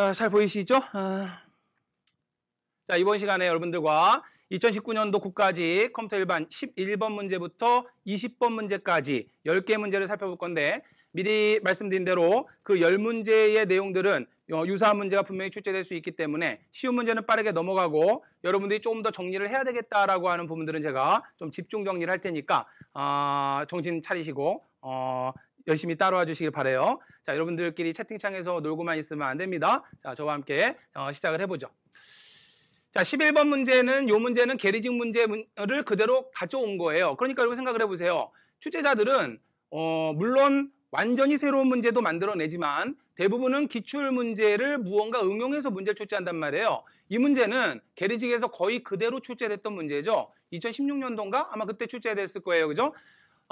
어, 잘 보이시죠? 어. 자, 이번 시간에 여러분들과 2019년도 국가지 컴퓨터 일반 11번 문제부터 20번 문제까지 10개 문제를 살펴볼 건데 미리 말씀드린 대로 그 10문제의 내용들은 어, 유사한 문제가 분명히 출제될 수 있기 때문에 쉬운 문제는 빠르게 넘어가고 여러분들이 조금 더 정리를 해야 되겠다라고 하는 부분들은 제가 좀 집중 정리를 할 테니까 어, 정신 차리시고 어, 열심히 따라와 주시길 바래요. 자, 여러분들끼리 채팅창에서 놀고만 있으면 안 됩니다. 자, 저와 함께 어, 시작을 해보죠. 자, 11번 문제는 요 문제는 게리직 문제를 그대로 가져온 거예요. 그러니까 여러분 생각을 해보세요. 출제자들은 어, 물론 완전히 새로운 문제도 만들어내지만 대부분은 기출 문제를 무언가 응용해서 문제를 출제한단 말이에요. 이 문제는 게리직에서 거의 그대로 출제됐던 문제죠. 2016년도인가 아마 그때 출제됐을 거예요. 그죠?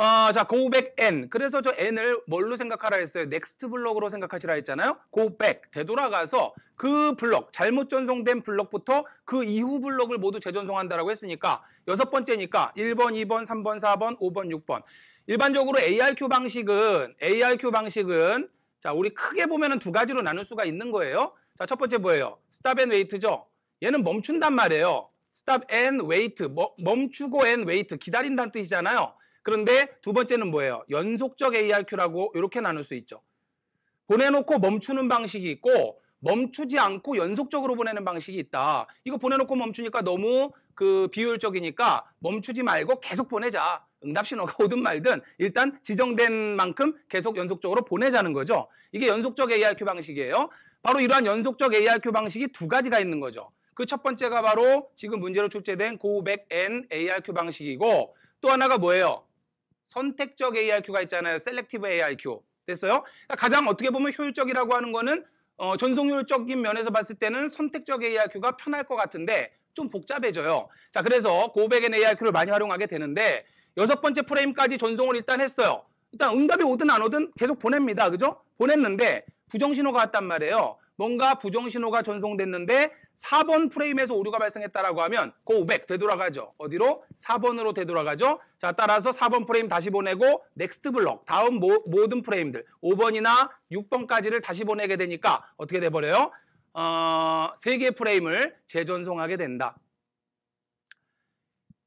어, 자, go back n. 그래서 저 n을 뭘로 생각하라 했어요? next 블록으로 생각하시라 했잖아요. go back. 되돌아가서 그 블록, 잘못 전송된 블록부터 그 이후 블록을 모두 재전송한다라고 했으니까 여섯 번째니까 1번, 2번, 3번, 4번, 5번, 6번. 일반적으로 ARQ 방식은 ARQ 방식은 자, 우리 크게 보면은 두 가지로 나눌 수가 있는 거예요. 자, 첫 번째 뭐예요? stop and wait죠. 얘는 멈춘단 말이에요. stop and wait. 멈추고 and wait. 기다린다는 뜻이잖아요. 그런데 두 번째는 뭐예요? 연속적 ARQ라고 이렇게 나눌 수 있죠. 보내놓고 멈추는 방식이 있고 멈추지 않고 연속적으로 보내는 방식이 있다. 이거 보내놓고 멈추니까 너무 그 비효율적이니까 멈추지 말고 계속 보내자. 응답 신호가 오든 말든 일단 지정된 만큼 계속 연속적으로 보내자는 거죠. 이게 연속적 ARQ 방식이에요. 바로 이러한 연속적 ARQ 방식이 두 가지가 있는 거죠. 그 첫 번째가 바로 지금 문제로 출제된 고백 N ARQ 방식이고 또 하나가 뭐예요? 선택적 AIQ가 있잖아요. 셀렉티브 AIQ. 됐어요? 그러니까 가장 어떻게 보면 효율적이라고 하는 거는 어, 전송효율적인 면에서 봤을 때는 선택적 AIQ가 편할 것 같은데 좀 복잡해져요. 자, 그래서 고백엔 AIQ를 많이 활용하게 되는데 여섯 번째 프레임까지 전송을 일단 했어요. 일단 응답이 오든 안 오든 계속 보냅니다. 그죠? 보냈는데 부정신호가 왔단 말이에요. 뭔가 부정신호가 전송됐는데 4번 프레임에서 오류가 발생했다라고 하면 go 그 b 되돌아가죠. 어디로? 4번으로 되돌아가죠. 자 따라서 4번 프레임 다시 보내고 넥스트 블럭 다음 모, 모든 프레임들 5번이나 6번까지를 다시 보내게 되니까 어떻게 돼버려요? 어, 3개 프레임을 재전송하게 된다.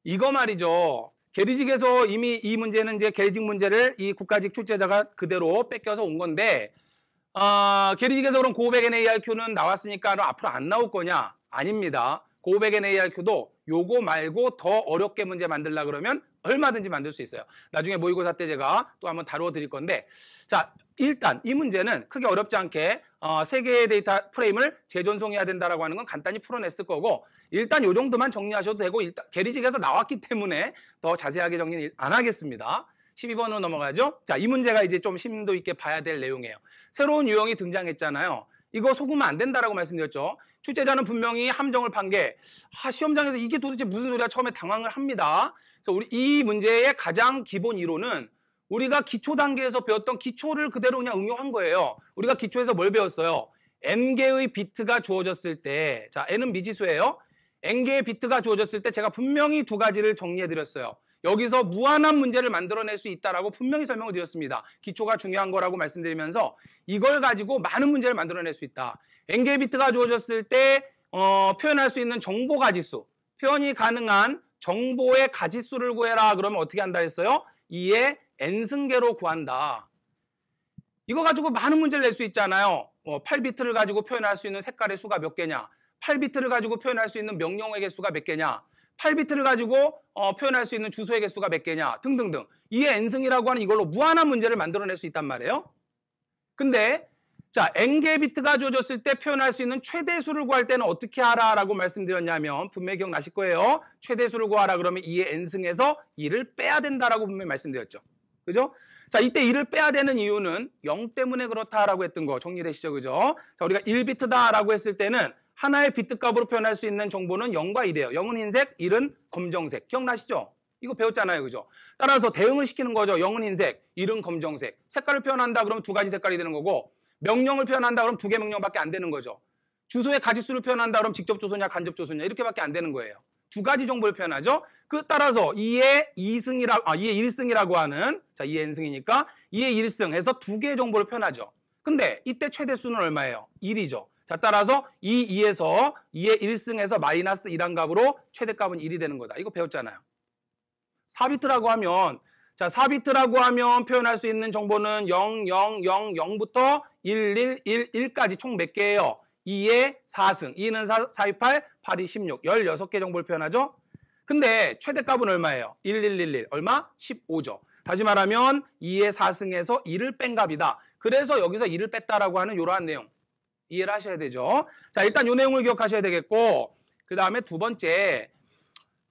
이거 말이죠. 게리직에서 이미 이 문제는 이제 게리직 문제를 이 국가직 출제자가 그대로 뺏겨서 온 건데 아, 어, 게리직에서 그럼 고백 엔 a r q 는 나왔으니까 앞으로 안 나올 거냐? 아닙니다. 고백 엔 a r q 도 요거 말고 더 어렵게 문제 만들라 그러면 얼마든지 만들 수 있어요. 나중에 모의고사 때 제가 또 한번 다루어 드릴 건데 자 일단 이 문제는 크게 어렵지 않게 어, 세 개의 데이터 프레임을 재전송해야 된다라고 하는 건 간단히 풀어냈을 거고 일단 요 정도만 정리하셔도 되고 일단 게리직에서 나왔기 때문에 더 자세하게 정리 안 하겠습니다. 12번으로 넘어가죠. 자, 이 문제가 이제 좀 심도 있게 봐야 될 내용이에요. 새로운 유형이 등장했잖아요. 이거 속으면 안 된다라고 말씀드렸죠. 출제자는 분명히 함정을 판 게, 아, 시험장에서 이게 도대체 무슨 소리야 처음에 당황을 합니다. 그래서 우리 이 문제의 가장 기본 이론은 우리가 기초 단계에서 배웠던 기초를 그대로 그냥 응용한 거예요. 우리가 기초에서 뭘 배웠어요? n개의 비트가 주어졌을 때, 자, n은 미지수예요. n개의 비트가 주어졌을 때 제가 분명히 두 가지를 정리해드렸어요. 여기서 무한한 문제를 만들어낼 수 있다라고 분명히 설명을 드렸습니다. 기초가 중요한 거라고 말씀드리면서 이걸 가지고 많은 문제를 만들어낼 수 있다. 엔게 비트가 주어졌을 때 어, 표현할 수 있는 정보 가지수, 표현이 가능한 정보의 가지수를 구해라. 그러면 어떻게 한다 했어요? 2의 n승계로 구한다. 이거 가지고 많은 문제를 낼 수 있잖아요. 어, 8비트를 가지고 표현할 수 있는 색깔의 수가 몇 개냐? 8비트를 가지고 표현할 수 있는 명령의 개수가 몇 개냐? 8비트를 가지고 어, 표현할 수 있는 주소의 개수가 몇 개냐 등등등 이에 n승이라고 하는 이걸로 무한한 문제를 만들어낼 수 있단 말이에요. 근데 자 n개 비트가 조졌을때 표현할 수 있는 최대수를 구할 때는 어떻게 하라라고 말씀드렸냐면 분명히 기억나실 거예요. 최대수를 구하라 그러면 이에 n승에서 2를 빼야 된다라고 분명히 말씀드렸죠. 그죠? 자, 이때 1을 빼야 되는 이유는 0 때문에 그렇다라고 했던 거 정리되시죠? 그죠? 자, 우리가 1비트다라고 했을 때는 하나의 비트 값으로 표현할 수 있는 정보는 0과 1이에요. 0은 흰색, 1은 검정색. 기억나시죠? 이거 배웠잖아요. 그죠? 따라서 대응을 시키는 거죠. 0은 흰색, 1은 검정색. 색깔을 표현한다 그러면 두 가지 색깔이 되는 거고 명령을 표현한다 그러면 두 개 명령밖에 안 되는 거죠. 주소의 가짓수를 표현한다 그러면 직접 주소냐 간접 주소냐 이렇게밖에 안 되는 거예요. 두 가지 정보를 표현하죠. 그 따라서 2의 2승이라 아 2의 1승이라고 하는 자 2의 1승이니까 2의 1승 해서 두 개의 정보를 표현하죠. 근데 이때 최대수는 얼마예요? 1이죠. 자 따라서 2, 2에서 2의 1승에서 마이너스 1한 값으로 최대값은 1이 되는 거다. 이거 배웠잖아요. 4비트라고 하면 자 4비트라고 하면 표현할 수 있는 정보는 0, 0, 0, 0부터 1, 1, 1, 1까지 총 몇 개예요? 2에 4승, 2는 4, 4, 2, 8, 8, 2, 16, 16개 정보를 표현하죠. 근데 최대값은 얼마예요? 1111, 얼마? 15죠. 다시 말하면 2의 4승에서 1을 뺀 값이다. 그래서 여기서 1을 뺐다라고 하는 이러한 내용. 이해를 하셔야 되죠. 자, 일단 이 내용을 기억하셔야 되겠고 그 다음에 두 번째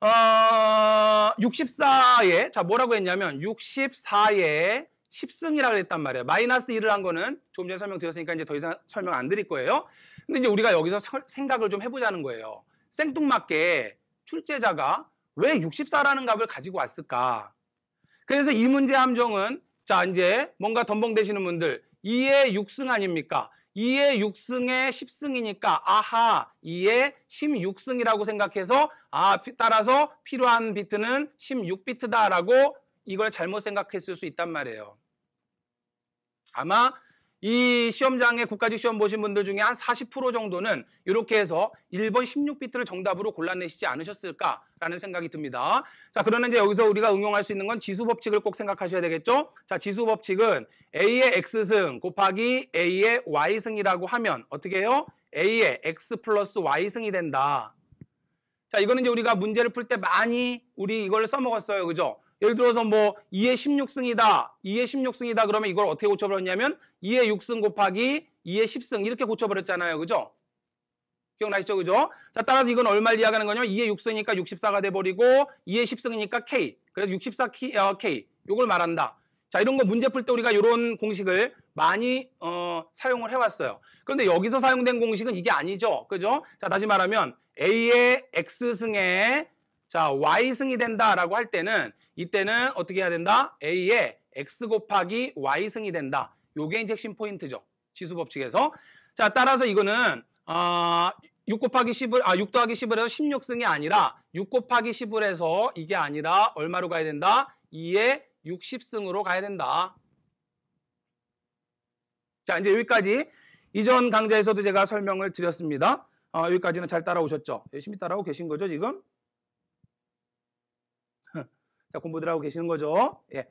어, 64에 자 뭐라고 했냐면 64에 10승이라고 했단 말이에요. 마이너스 1을 한 거는 조금 전에 설명드렸으니까 이제 더 이상 설명 안 드릴 거예요. 근데 이제 우리가 여기서 생각을 좀 해보자는 거예요. 생뚱맞게 출제자가 왜 64라는 값을 가지고 왔을까? 그래서 이 문제 함정은 자 이제 뭔가 덤벙대시는 분들 2의 6승 아닙니까? 2의 6승에 10승이니까 아하 2의 16승이라고 생각해서 아 따라서 필요한 비트는 16비트다라고 이걸 잘못 생각했을 수 있단 말이에요. 아마 이 시험장에 국가직 시험 보신 분들 중에 한 40% 정도는 이렇게 해서 1번 16비트를 정답으로 골라내시지 않으셨을까라는 생각이 듭니다. 자, 그러는 이제 여기서 우리가 응용할 수 있는 건 지수 법칙을 꼭 생각하셔야 되겠죠? 자, 지수 법칙은 A의 X승 곱하기 A의 Y승이라고 하면 어떻게 해요? A의 X 플러스 Y승이 된다. 자, 이거는 이제 우리가 문제를 풀 때 많이 우리 이걸 써먹었어요. 그죠? 예를 들어서 뭐 2의 16승이다. 2의 16승이다. 그러면 이걸 어떻게 고쳐버렸냐면 2의 6승 곱하기 2의 10승 이렇게 고쳐버렸잖아요. 그죠? 기억나시죠? 그죠? 자, 따라서 이건 얼마를 이야기하는 거냐면 2의 6승이니까 64가 돼버리고 2의 10승이니까 K. 그래서 64K, 어, K. 요걸 말한다. 자, 이런 거 문제 풀 때 우리가 이런 공식을 많이 어, 사용을 해왔어요. 그런데 여기서 사용된 공식은 이게 아니죠. 그죠? 자, 다시 말하면 A의 X승에 자, Y승이 된다라고 할 때는 이때는 어떻게 해야 된다? A의 x 곱하기 y승이 된다. 요게 이제 핵심 포인트죠. 지수 법칙에서. 자, 따라서 이거는 어, 아, 6 곱하기 10을 아, 6 더하기 10을 해서 16승이 아니라 6 곱하기 10을 해서 이게 아니라 얼마로 가야 된다? 2의 60승으로 가야 된다. 자, 이제 여기까지 이전 강좌에서도 제가 설명을 드렸습니다. 어, 여기까지는 잘 따라오셨죠? 열심히 따라오고 계신 거죠, 지금? 자, 공부들 하고 계시는 거죠. 예.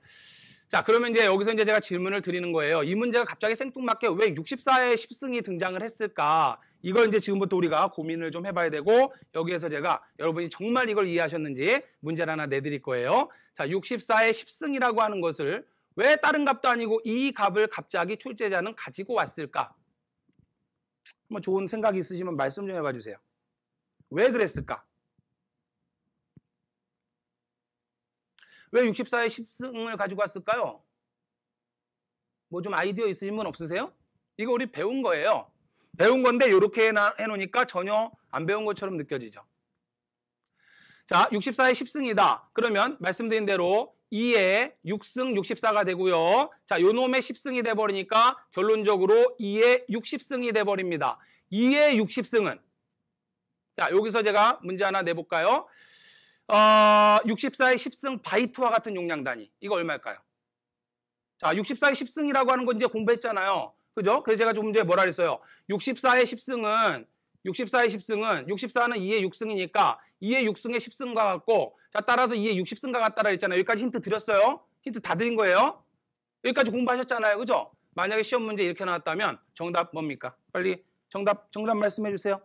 자, 그러면 이제 여기서 이제 제가 질문을 드리는 거예요. 이 문제가 갑자기 생뚱맞게 왜 64의 10승이 등장을 했을까? 이걸 이제 지금부터 우리가 고민을 좀 해봐야 되고 여기에서 제가 여러분이 정말 이걸 이해하셨는지 문제를 하나 내드릴 거예요. 자, 64의 10승이라고 하는 것을 왜 다른 값도 아니고 이 값을 갑자기 출제자는 가지고 왔을까? 한 좋은 생각 이 있으시면 말씀 좀 해봐 주세요. 왜 그랬을까? 왜6 4의 10승을 가지고 왔을까요? 뭐 좀 아이디어 있으신 분 없으세요? 이거 우리 배운 거예요. 배운 건데 이렇게 해놓으니까 전혀 안 배운 것처럼 느껴지죠. 자, 6 4의 10승이다. 그러면 말씀드린 대로 2에 6승 64가 되고요. 자, 요 놈의 10승이 돼버리니까 결론적으로 2에 60승이 돼버립니다. 2의 60승은 자, 여기서 제가 문제 하나 내볼까요? 64의 어, 10승 바이트와 같은 용량 단위. 이거 얼마일까요? 자, 64의 10승이라고 하는 건 이제 공부했잖아요. 그죠? 그래서 제가 좀금전 뭐라 그랬어요? 64의 10승은 64의 10승은 64는 2의 6승이니까 2의 6승의 10승과 같고 자 따라서 2의 60승과 같다라 했잖아요. 여기까지 힌트 드렸어요. 힌트 다 드린 거예요. 여기까지 공부하셨잖아요. 그죠? 만약에 시험 문제 이렇게 나왔다면 정답 뭡니까? 빨리 정답 정답 말씀해 주세요.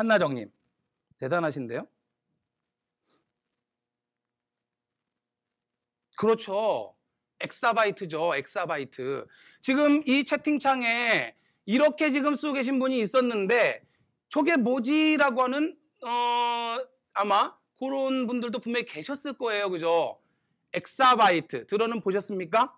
한나정님 대단하신데요. 그렇죠. 엑사바이트죠. 엑사바이트. 지금 이 채팅창에 이렇게 지금 쓰고 계신 분이 있었는데 저게 뭐지라고 하는 어, 아마 그런 분들도 분명히 계셨을 거예요. 그죠? 엑사바이트. 들어는 보셨습니까?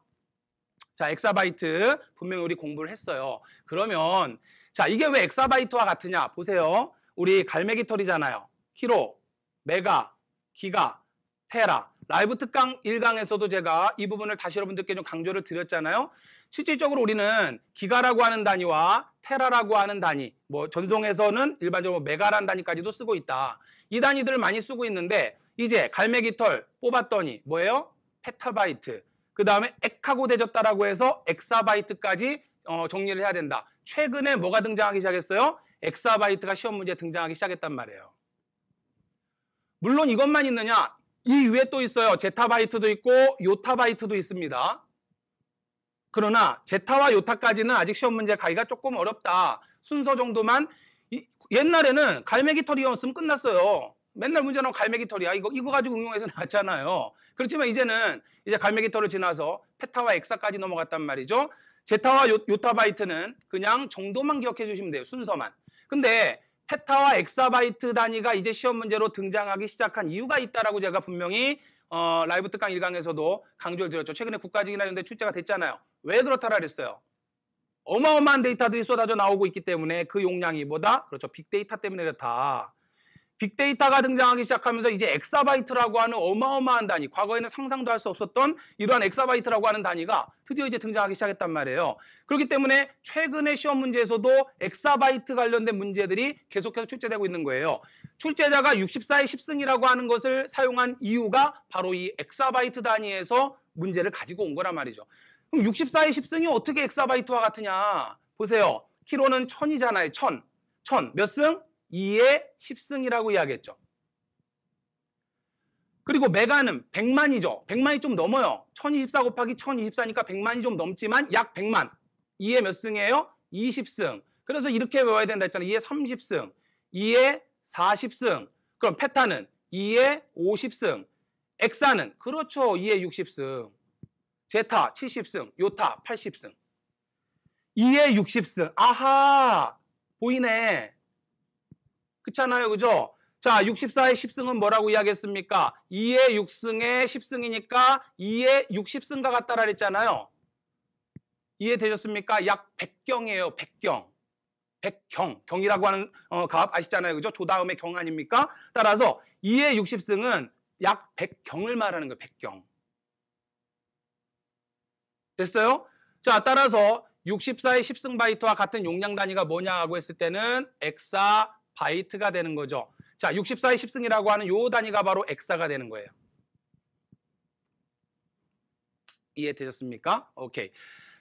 자, 엑사바이트. 분명히 우리 공부를 했어요. 그러면 자, 이게 왜 엑사바이트와 같으냐? 보세요. 우리 갈매기 털이잖아요. 키로, 메가, 기가, 테라. 라이브 특강 1강에서도 제가 이 부분을 다시 여러분들께 좀 강조를 드렸잖아요. 실질적으로 우리는 기가라고 하는 단위와 테라라고 하는 단위, 뭐 전송에서는 일반적으로 메가라는 단위까지도 쓰고 있다. 이 단위들을 많이 쓰고 있는데 이제 갈매기 털 뽑았더니 뭐예요? 페타바이트. 그 다음에 엑하고 되졌다라고 해서 엑사바이트까지 어, 정리를 해야 된다. 최근에 뭐가 등장하기 시작했어요? 엑사바이트가 시험 문제에 등장하기 시작했단 말이에요. 물론 이것만 있느냐? 이 위에 또 있어요. 제타바이트도 있고 요타바이트도 있습니다. 그러나 제타와 요타까지는 아직 시험 문제 가기가 조금 어렵다. 순서 정도만 이, 옛날에는 갈매기 털이었으면 끝났어요. 맨날 문제 나면 갈매기 털이야. 이거 이거 가지고 응용해서 나왔잖아요. 그렇지만 이제는 이제 갈매기 털을 지나서 페타와 엑사까지 넘어갔단 말이죠. 제타와 요, 요타바이트는 그냥 정도만 기억해 주시면 돼요. 순서만. 근데 페타와 엑사바이트 단위가 이제 시험 문제로 등장하기 시작한 이유가 있다라고 제가 분명히 어, 라이브 특강 1강에서도 강조를 드렸죠. 최근에 국가직이나 이런 데 출제가 됐잖아요. 왜 그렇다라 그랬어요? 어마어마한 데이터들이 쏟아져 나오고 있기 때문에 그 용량이 뭐다? 그렇죠. 빅데이터 때문에 그렇다. 빅데이터가 등장하기 시작하면서 이제 엑사바이트라고 하는 어마어마한 단위, 과거에는 상상도 할 수 없었던 이러한 엑사바이트라고 하는 단위가 드디어 이제 등장하기 시작했단 말이에요. 그렇기 때문에 최근의 시험 문제에서도 엑사바이트 관련된 문제들이 계속해서 출제되고 있는 거예요. 출제자가 64의 10승이라고 하는 것을 사용한 이유가 바로 이 엑사바이트 단위에서 문제를 가지고 온 거란 말이죠. 그럼 64의 10승이 어떻게 엑사바이트와 같으냐? 보세요. 키로는 1 0 0 0이잖아요 1000. 1000. 몇 승? 2의 10승이라고 이야기했죠. 그리고 메가는 100만이죠. 100만이 좀 넘어요. 1024 곱하기 1024니까 100만이 좀 넘지만 약 100만. 2의 몇 승이에요? 20승. 그래서 이렇게 외워야 된다 했잖아요. 2의 30승, 2의 40승. 그럼 페타는 2의 50승. 엑사는 그렇죠. 2의 60승. 제타 70승, 요타 80승. 2의 60승. 아하! 보이네. 그렇잖아요. 그죠? 자, 64의 10승은 뭐라고 이야기했습니까? 2의 6승의 10승이니까 2의 60승과 같다라 했잖아요. 이해되셨습니까? 약 100경이에요. 100경. 100경. 경이라고 하는 어, 값 아시잖아요. 그죠? 조다음의경 아닙니까? 따라서 2의 60승은 약 100경을 말하는 거예요. 100경. 됐어요? 자, 따라서 64의 10승 바이트와 같은 용량 단위가 뭐냐고 했을 때는 엑사 바이트가 되는 거죠. 자, 64의 10승이라고 하는 요 단위가 바로 엑사가 되는 거예요. 이해되셨습니까? 오케이.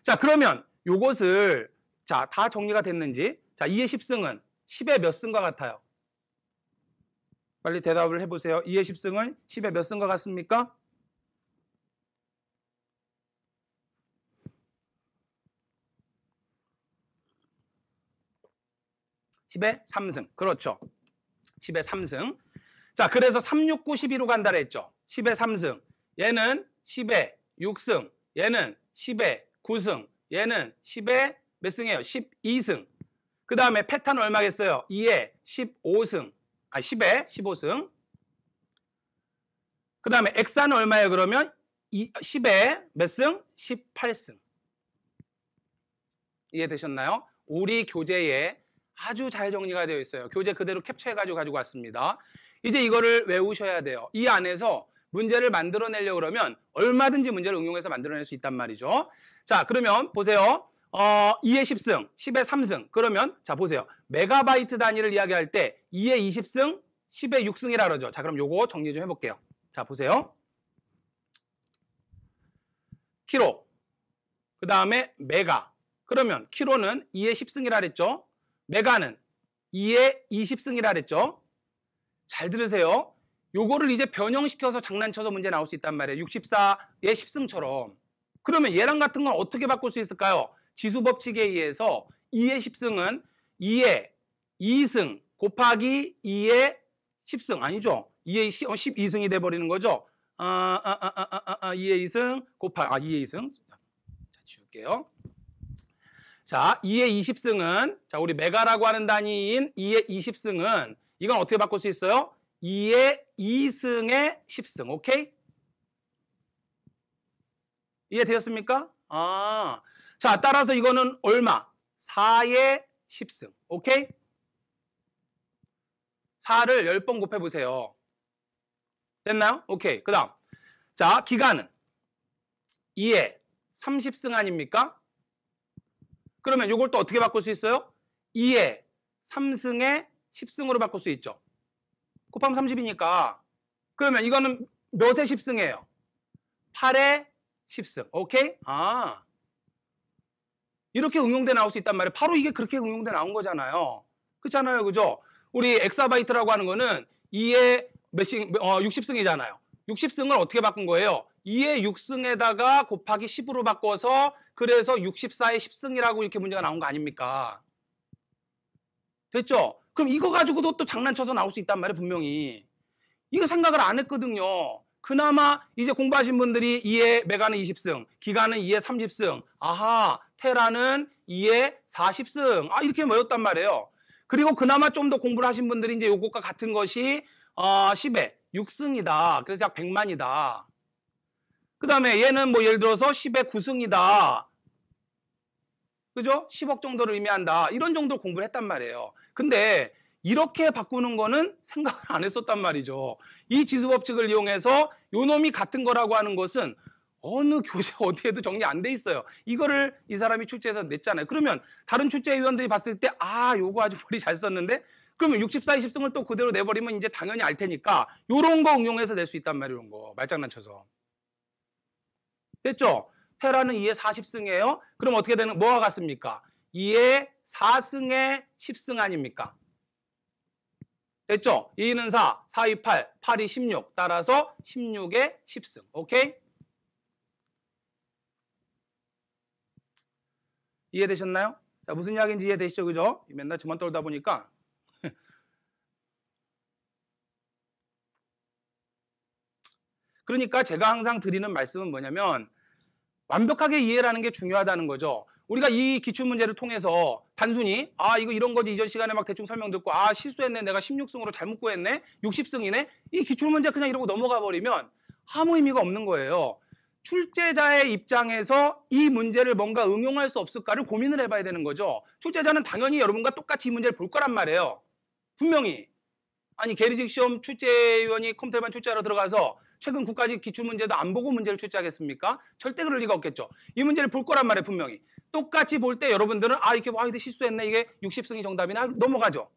자, 그러면 요것을 자, 다 정리가 됐는지 자, 2의 10승은 10의 몇 승과 같아요? 빨리 대답을 해보세요. 2의 10승은 10의 몇 승과 같습니까? 10의 3승. 그렇죠. 10의 3승. 자, 그래서 3, 6, 9, 11로 간다 그랬죠. 10의 3승. 얘는 10의 6승. 얘는 10의 9승. 얘는 10의 몇 승이에요? 12승. 그 다음에 패턴 얼마겠어요? 2에 15승. 아, 10에 15승. 그 다음에 엑사는 얼마예요, 그러면? 2, 10에 몇 승? 18승. 이해되셨나요? 우리 교재에 아주 잘 정리가 되어 있어요. 교재 그대로 캡처해가지고 가지고 왔습니다. 이제 이거를 외우셔야 돼요. 이 안에서 문제를 만들어내려 그러면 얼마든지 문제를 응용해서 만들어낼 수 있단 말이죠. 자, 그러면 보세요. 어, 2의 10승, 10의 3승. 그러면 자, 보세요. 메가바이트 단위를 이야기할 때 2의 20승, 10의 6승이라 그러죠. 자, 그럼 요거 정리 좀 해볼게요. 자, 보세요. 키로. 그 다음에 메가. 그러면 키로는 2의 10승이라 그랬죠. 메가는 2의 20승이라 그랬죠. 잘 들으세요. 요거를 이제 변형시켜서 장난쳐서 문제 나올 수 있단 말이에요. 64의 10승처럼. 그러면 얘랑 같은 건 어떻게 바꿀 수 있을까요? 지수 법칙에 의해서 2의 10승은 2의 2승 곱하기 2의 10승 아니죠? 2의 12승이 어, 돼버리는 거죠. 아, 아, 아, 아, 아, 아, 2의 2승 곱하기 아, 2의 2승 자, 지울게요. 자, 2의 20승은 자, 우리 메가라고 하는 단위인 2의 20승은 이건 어떻게 바꿀 수 있어요? 2의 2승의 10승. 오케이? 이해되셨습니까 아. 자, 따라서 이거는 얼마? 4의 10승. 오케이? 4를 10번 곱해 보세요. 됐나요? 오케이. 그다음. 자, 기간은 2의 30승 아닙니까? 그러면 이걸 또 어떻게 바꿀 수 있어요? 2에 3승에 10승으로 바꿀 수 있죠. 곱하면 30이니까 그러면 이거는 몇에 10승이에요? 8에 10승. 오케이? 아. 이렇게 응용돼 나올 수 있단 말이에요. 바로 이게 그렇게 응용돼 나온 거잖아요. 그렇잖아요. 그죠? 우리 엑사바이트라고 하는 거는 2에 몇승 어, 60승이잖아요. 60승을 어떻게 바꾼 거예요? 2의 6승에다가 곱하기 10으로 바꿔서 그래서 64의 10승이라고 이렇게 문제가 나온 거 아닙니까? 됐죠? 그럼 이거 가지고도 또 장난쳐서 나올 수 있단 말이에요, 분명히. 이거 생각을 안 했거든요. 그나마 이제 공부하신 분들이 2에 메가는 20승, 기가는 2에 30승, 아하, 테라는 2에 40승. 아, 이렇게 외웠단 말이에요. 그리고 그나마 좀 더 공부를 하신 분들이 이제 요것과 같은 것이 어, 10에 6승이다. 그래서 약 100만이다. 그 다음에 얘는 뭐 예를 들어서 10의 9승이다. 그죠? 10억 정도를 의미한다. 이런 정도 공부를 했단 말이에요. 근데 이렇게 바꾸는 거는 생각을 안 했었단 말이죠. 이 지수법칙을 이용해서 요놈이 같은 거라고 하는 것은 어느 교재 어디에도 정리 안 돼 있어요. 이거를 이 사람이 출제해서 냈잖아요. 그러면 다른 출제위원들이 봤을 때 아, 요거 아주 머리 잘 썼는데 그러면 64, 20승을 또 그대로 내버리면 이제 당연히 알 테니까 요런 거 응용해서 낼 수 있단 말이에요. 이런 거. 말장난 쳐서. 됐죠? 테라는 2의 40승이에요. 그럼 어떻게 되는 뭐와 같습니까? 2의 4승에 10승 아닙니까? 됐죠? 2는 4, 4, 2, 8, 8이 16. 따라서 16에 10승. 오케이? 이해되셨나요? 자, 무슨 이야기인지 이해되시죠? 그죠? 맨날 저만 떨다 보니까 그러니까 제가 항상 드리는 말씀은 뭐냐면 완벽하게 이해라는 게 중요하다는 거죠. 우리가 이 기출 문제를 통해서 단순히 아 이거 이런 거지 이전 시간에 막 대충 설명 듣고 아 실수했네 내가 16승으로 잘못 구했네 60승이네 이 기출 문제 그냥 이러고 넘어가 버리면 아무 의미가 없는 거예요. 출제자의 입장에서 이 문제를 뭔가 응용할 수 없을까를 고민을 해봐야 되는 거죠. 출제자는 당연히 여러분과 똑같이 이 문제를 볼 거란 말이에요. 분명히. 아니 게리직 시험 출제위원이 컴퓨터반 출제하러 들어가서 최근 국가직 기출 문제도 안 보고 문제를 출제하겠습니까? 절대 그럴 리가 없겠죠. 이 문제를 볼 거란 말이에요, 분명히. 똑같이 볼 때 여러분들은 아, 이렇게 와, 이거 실수했네. 이게 60승이 정답이나 넘어가죠.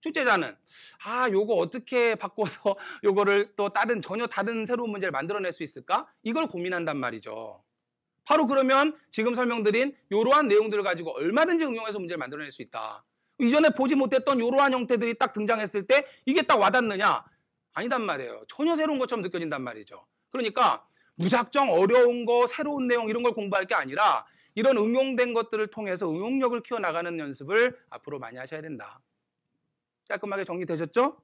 출제자는 아, 요거 어떻게 바꿔서 요거를 또 다른 전혀 다른 새로운 문제를 만들어낼 수 있을까? 이걸 고민한단 말이죠. 바로 그러면 지금 설명드린 이러한 내용들을 가지고 얼마든지 응용해서 문제를 만들어낼 수 있다. 이전에 보지 못했던 이러한 형태들이 딱 등장했을 때 이게 딱 와닿느냐? 아니단 말이에요. 전혀 새로운 것처럼 느껴진단 말이죠. 그러니까 무작정 어려운 거, 새로운 내용 이런 걸 공부할 게 아니라 이런 응용된 것들을 통해서 응용력을 키워나가는 연습을 앞으로 많이 하셔야 된다. 깔끔하게 정리되셨죠?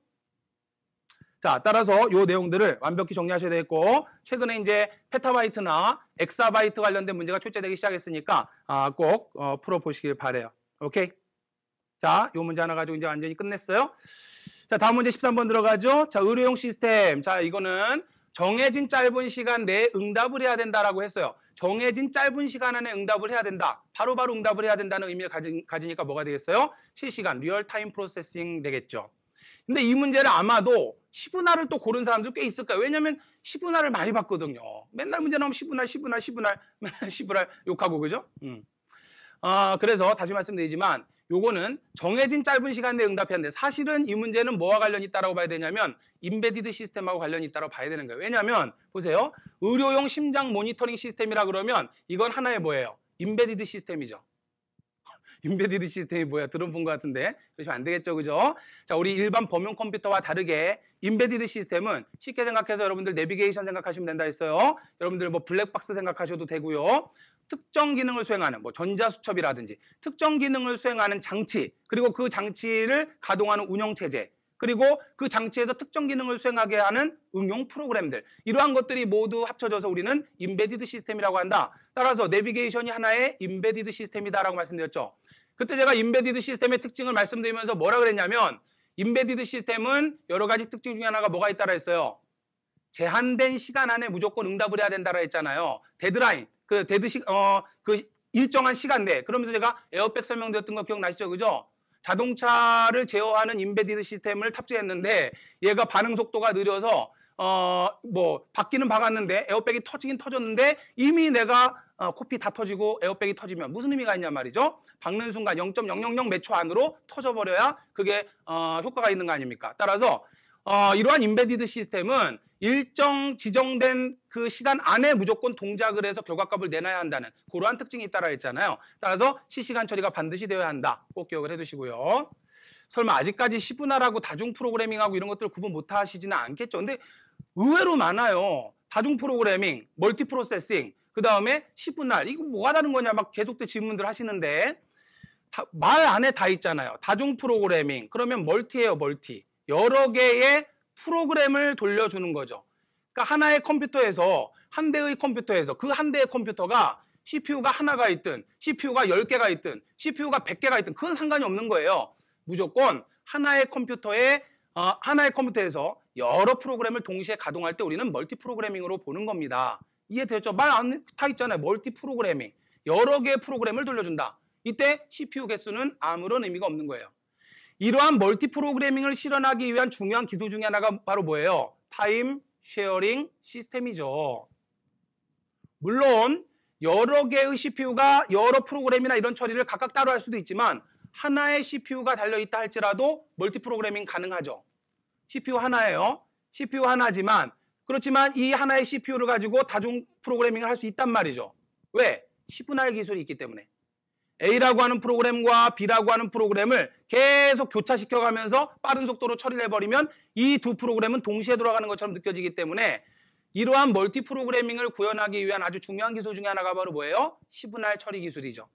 자, 따라서 요 내용들을 완벽히 정리하셔야 되겠고 최근에 이제 페타바이트나 엑사바이트 관련된 문제가 출제되기 시작했으니까 아, 꼭 어, 풀어보시길 바래요. 오케이? 자, 요 문제 하나 가지고 이제 완전히 끝냈어요. 자, 다음 문제 13번 들어가죠. 자, 의료용 시스템. 자, 이거는 정해진 짧은 시간 내에 응답을 해야 된다라고 했어요. 정해진 짧은 시간 안에 응답을 해야 된다. 바로바로 바로 응답을 해야 된다는 의미를 가지, 가지니까 뭐가 되겠어요? 실시간, 리얼타임 프로세싱 되겠죠. 근데 이 문제를 아마도 시분할을 또 고른 사람도 꽤 있을 까요 왜냐면 하 시분할을 많이 봤거든요. 맨날 문제 나오면 시분할, 시분할, 시분할, 맨날 시분할 욕하고, 그죠? 음. 아, 그래서 다시 말씀드리지만 요거는 정해진 짧은 시간 내에 응답해야 하는데 사실은 이 문제는 뭐와 관련이 있다고 봐야 되냐면 인베디드 시스템하고 관련이 있다고 봐야 되는 거예요. 왜냐하면 보세요. 의료용 심장 모니터링 시스템이라 그러면 이건 하나의 뭐예요? 인베디드 시스템이죠. 인베디드 시스템이 뭐야? 들은분것 같은데 그러시면 안 되겠죠, 그죠? 자, 우리 일반 범용 컴퓨터와 다르게 인베디드 시스템은 쉽게 생각해서 여러분들 내비게이션 생각하시면 된다 했어요. 여러분들 뭐 블랙박스 생각하셔도 되고요. 특정 기능을 수행하는 뭐 전자수첩이라든지 특정 기능을 수행하는 장치 그리고 그 장치를 가동하는 운영체제 그리고 그 장치에서 특정 기능을 수행하게 하는 응용 프로그램들 이러한 것들이 모두 합쳐져서 우리는 임베디드 시스템이라고 한다 따라서 내비게이션이 하나의 임베디드 시스템이다라고 말씀드렸죠 그때 제가 임베디드 시스템의 특징을 말씀드리면서 뭐라 그랬냐면 임베디드 시스템은 여러 가지 특징 중에 하나가 뭐가 있다라 했어요 제한된 시간 안에 무조건 응답을 해야 된다라 했잖아요 데드라인 그 데드 시, 어, 그 일정한 시간 내. 그러면서 제가 에어백 설명드렸던 거 기억나시죠? 그죠? 자동차를 제어하는 인베디드 시스템을 탑재했는데 얘가 반응 속도가 느려서 어뭐 바뀌는 박았는데 에어백이 터지긴 터졌는데 이미 내가 어, 코피 다 터지고 에어백이 터지면 무슨 의미가 있냐 말이죠. 박는 순간 0.000 몇 초 안으로 터져버려야 그게 어, 효과가 있는 거 아닙니까? 따라서 어, 이러한 인베디드 시스템은 일정 지정된 그 시간 안에 무조건 동작을 해서 결과값을 내놔야 한다는 그러한 특징이 있다라 했잖아요. 따라서 실시간 처리가 반드시 되어야 한다. 꼭 기억을 해두시고요. 설마 아직까지 시분화라고 다중 프로그래밍하고 이런 것들을 구분 못 하시지는 않겠죠. 근데 의외로 많아요. 다중 프로그래밍, 멀티 프로세싱, 그 다음에 시분할. 이거 뭐가 다른 거냐 막 계속 또 질문들 하시는데 말 안에 다 있잖아요. 다중 프로그래밍. 그러면 멀티예요, 멀티. 여러 개의 프로그램을 돌려주는 거죠. 그러니까 하나의 컴퓨터에서 한 대의 컴퓨터에서 그 한 대의 컴퓨터가 CPU가 하나가 있든 CPU가 10개가 있든 CPU가 100개가 있든 그건 상관이 없는 거예요. 무조건 하나의 컴퓨터에 어, 하나의 컴퓨터에서 여러 프로그램을 동시에 가동할 때 우리는 멀티 프로그래밍으로 보는 겁니다. 이해되죠? 말 안 타 있잖아요. 멀티 프로그래밍. 여러 개의 프로그램을 돌려준다. 이때 CPU 개수는 아무런 의미가 없는 거예요. 이러한 멀티 프로그래밍을 실현하기 위한 중요한 기술 중에 하나가 바로 뭐예요? 타임 쉐어링 시스템이죠. 물론 여러 개의 CPU가 여러 프로그램이나 이런 처리를 각각 따로 할 수도 있지만 하나의 CPU가 달려있다 할지라도 멀티 프로그래밍 가능하죠. CPU 하나예요. CPU 하나지만 그렇지만 이 하나의 CPU를 가지고 다중 프로그래밍을 할 수 있단 말이죠. 왜? 10분할 기술이 있기 때문에. A라고 하는 프로그램과 B라고 하는 프로그램을 계속 교차시켜 가면서 빠른 속도로 처리를 해버리면 이 두 프로그램은 동시에 돌아가는 것처럼 느껴지기 때문에 이러한 멀티 프로그래밍을 구현하기 위한 아주 중요한 기술 중에 하나가 바로 뭐예요? 시분할 처리 기술이죠.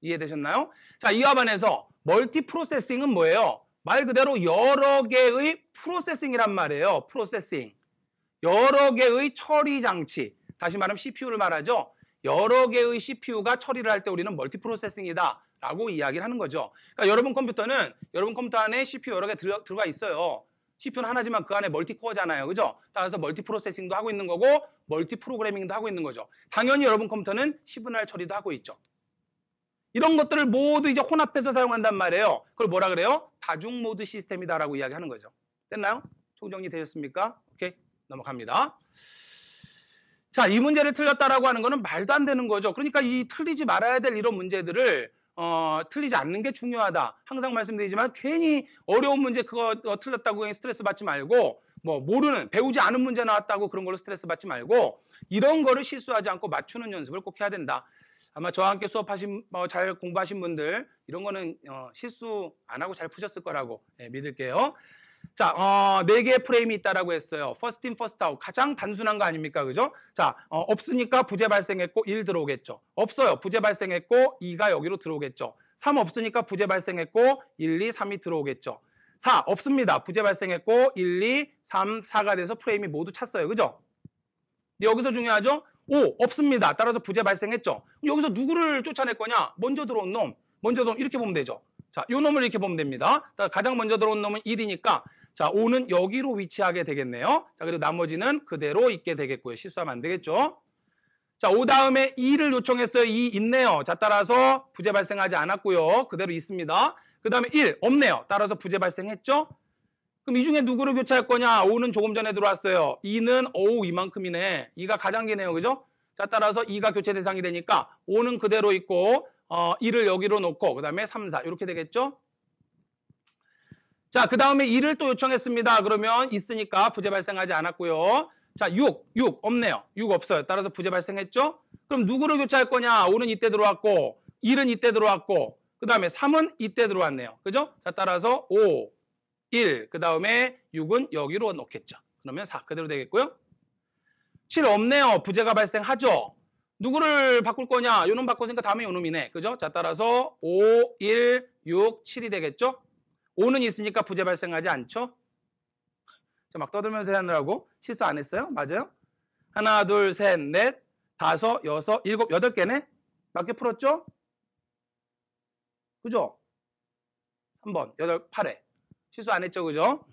이해되셨나요? 자, 이와 반해서 멀티 프로세싱은 뭐예요? 말 그대로 여러 개의 프로세싱이란 말이에요. 프로세싱. 여러 개의 처리 장치. 다시 말하면 CPU를 말하죠. 여러 개의 CPU가 처리를 할 때 우리는 멀티프로세싱이다 라고 이야기를 하는 거죠. 그러니까 여러분 컴퓨터는 여러분 컴퓨터 안에 CPU 여러 개 들어, 들어가 있어요. CPU는 하나지만 그 안에 멀티코어잖아요. 그죠? 따라서 멀티프로세싱도 하고 있는 거고 멀티프로그래밍도 하고 있는 거죠. 당연히 여러분 컴퓨터는 시분할 처리도 하고 있죠. 이런 것들을 모두 이제 혼합해서 사용한단 말이에요. 그걸 뭐라 그래요? 다중 모드 시스템이다라고 이야기하는 거죠. 됐나요? 총정리 되셨습니까? 오케이. 넘어갑니다. 자, 이 문제를 틀렸다라고 하는 거는 말도 안 되는 거죠. 그러니까 이 틀리지 말아야 될 이런 문제들을 어, 틀리지 않는 게 중요하다. 항상 말씀드리지만 괜히 어려운 문제 그거 어, 틀렸다고 스트레스 받지 말고 뭐 모르는 배우지 않은 문제 나왔다고 그런 걸로 스트레스 받지 말고 이런 거를 실수하지 않고 맞추는 연습을 꼭 해야 된다. 아마 저와 함께 수업하신 뭐 잘 공부하신 분들 이런 거는 어, 실수 안 하고 잘 푸셨을 거라고 예, 믿을게요. 자, 어, 네 개의 프레임이 있다라고 했어요. 퍼스 r s t in, f i 가장 단순한 거 아닙니까? 그죠? 자, 어, 없으니까 부재 발생했고 1 들어오겠죠. 없어요. 부재 발생했고 2가 여기로 들어오겠죠. 3 없으니까 부재 발생했고 1, 2, 3이 들어오겠죠. 4 없습니다. 부재 발생했고 1, 2, 3, 4가 돼서 프레임이 모두 찼어요. 그죠? 여기서 중요하죠? 5 없습니다. 따라서 부재 발생했죠. 여기서 누구를 쫓아낼 거냐? 먼저 들어온 놈. 먼저 들어온 이렇게 보면 되죠. 자, 요 놈을 이렇게 보면 됩니다. 가장 먼저 들어온 놈은 1이니까 자, 5는 여기로 위치하게 되겠네요. 자, 그리고 나머지는 그대로 있게 되겠고요. 실수하면 안 되겠죠? 자, 5 다음에 2를 요청했어요. 2 있네요. 자, 따라서 부재 발생하지 않았고요. 그대로 있습니다. 그 다음에 1 없네요. 따라서 부재 발생했죠? 그럼 이 중에 누구를 교체할 거냐? 5는 조금 전에 들어왔어요. 2는 5, 이만큼이네. 2가 가장 기네요. 그죠? 자, 따라서 2가 교체 대상이 되니까 5는 그대로 있고 어, 2를 여기로 놓고 그 다음에 3, 4 이렇게 되겠죠? 자, 그 다음에 2를 또 요청했습니다. 그러면 있으니까 부재 발생하지 않았고요. 자, 6, 6 없네요. 6 없어요. 따라서 부재 발생했죠? 그럼 누구를 교체할 거냐? 5는 이때 들어왔고, 1은 이때 들어왔고, 그 다음에 3은 이때 들어왔네요. 그죠? 자, 따라서 5, 1, 그 다음에 6은 여기로 넣겠죠. 그러면 4 그대로 되겠고요. 7 없네요. 부재가 발생하죠. 누구를 바꿀 거냐? 요놈 바꿨으니까 다음에 요놈이네. 그죠? 자, 따라서 5, 1, 6, 7이 되겠죠? 5는 있으니까 부재 발생하지 않죠? 저 막 떠들면서 하느라고 실수 안 했어요? 맞아요? 하나, 둘, 셋, 넷, 다섯, 여섯, 일곱, 여덟 개네? 맞게 풀었죠? 그죠? 3번, 8, 8회. 실수 안 했죠? 그죠?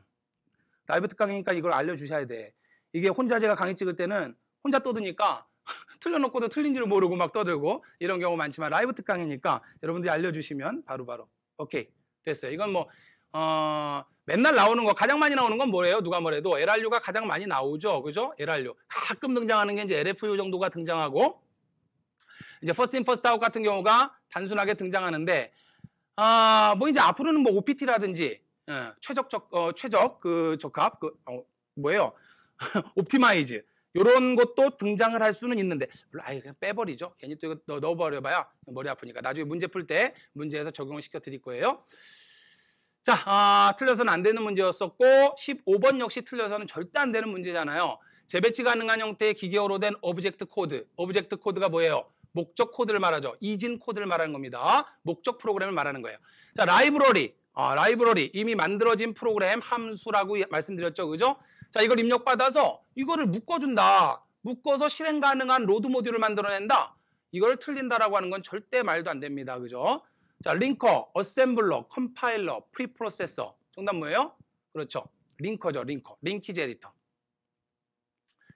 라이브 특강이니까 이걸 알려주셔야 돼. 이게 혼자 제가 강의 찍을 때는 혼자 떠드니까 틀려놓고도 틀린 줄 모르고 막 떠들고 이런 경우 많지만 라이브 특강이니까 여러분들이 알려주시면 바로바로. 바로. 오케이. 됐어요. 이건 뭐 어, 맨날 나오는 거 가장 많이 나오는 건 뭐예요? 누가 뭐래도 LRU가 가장 많이 나오죠. 그죠? LRU. 가끔 등장하는 게 이제 LFU 정도가 등장하고 이제 퍼스트인 퍼스트아웃 같은 경우가 단순하게 등장하는데 아, 뭐 이제 앞으로는 뭐 OPT라든지 예, 최적 적 어, 최적 그 적합 그 어, 뭐예요? 옵티마이즈 요런 것도 등장을 할 수는 있는데 물론 아예 그냥 빼버리죠. 괜히 또 이거 넣어버려봐야 머리 아프니까 나중에 문제 풀 때 문제에서 적용을 시켜 드릴 거예요. 자, 아, 틀려서는 안 되는 문제였었고 15번 역시 틀려서는 절대 안 되는 문제잖아요. 재배치 가능한 형태의 기계어로 된 오브젝트 코드. 오브젝트 코드가 뭐예요? 목적 코드를 말하죠. 이진 코드를 말하는 겁니다. 목적 프로그램을 말하는 거예요. 자, 라이브러리. 아, 라이브러리. 이미 만들어진 프로그램 함수라고 말씀드렸죠. 그죠? 자, 이걸 입력받아서 이거를 묶어준다. 묶어서 실행 가능한 로드 모듈을 만들어낸다. 이걸 틀린다라고 하는 건 절대 말도 안 됩니다. 그죠? 자, 링커, 어셈블러, 컴파일러, 프리프로세서. 정답 뭐예요? 그렇죠. 링커죠, 링커. 링키지 에디터.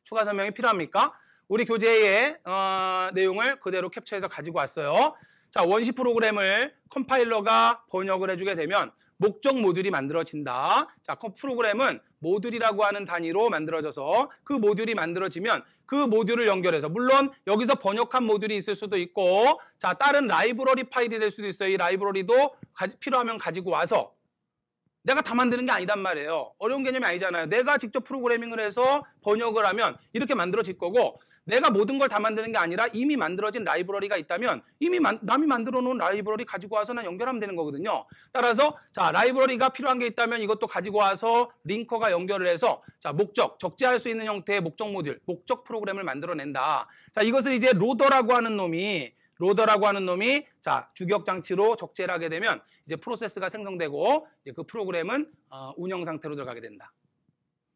추가 설명이 필요합니까? 우리 교재의 어, 내용을 그대로 캡처해서 가지고 왔어요. 자, 원시 프로그램을 컴파일러가 번역을 해주게 되면 목적 모듈이 만들어진다. 자, 그 프로그램은 모듈이라고 하는 단위로 만들어져서 그 모듈이 만들어지면 그 모듈을 연결해서 물론 여기서 번역한 모듈이 있을 수도 있고 자 다른 라이브러리 파일이 될 수도 있어요. 이 라이브러리도 가지, 필요하면 가지고 와서 내가 다 만드는 게 아니단 말이에요. 어려운 개념이 아니잖아요. 내가 직접 프로그래밍을 해서 번역을 하면 이렇게 만들어질 거고 내가 모든 걸 다 만드는 게 아니라 이미 만들어진 라이브러리가 있다면 이미 만, 남이 만들어 놓은 라이브러리 가지고 와서 난 연결하면 되는 거거든요. 따라서 자 라이브러리가 필요한 게 있다면 이것도 가지고 와서 링커가 연결을 해서 자 목적 적재할 수 있는 형태의 목적 모듈 목적 프로그램을 만들어낸다. 자 이것을 이제 로더라고 하는 놈이 로더라고 하는 놈이 자 주격 장치로 적재를 하게 되면 이제 프로세스가 생성되고 이제 그 프로그램은 어, 운영 상태로 들어가게 된다.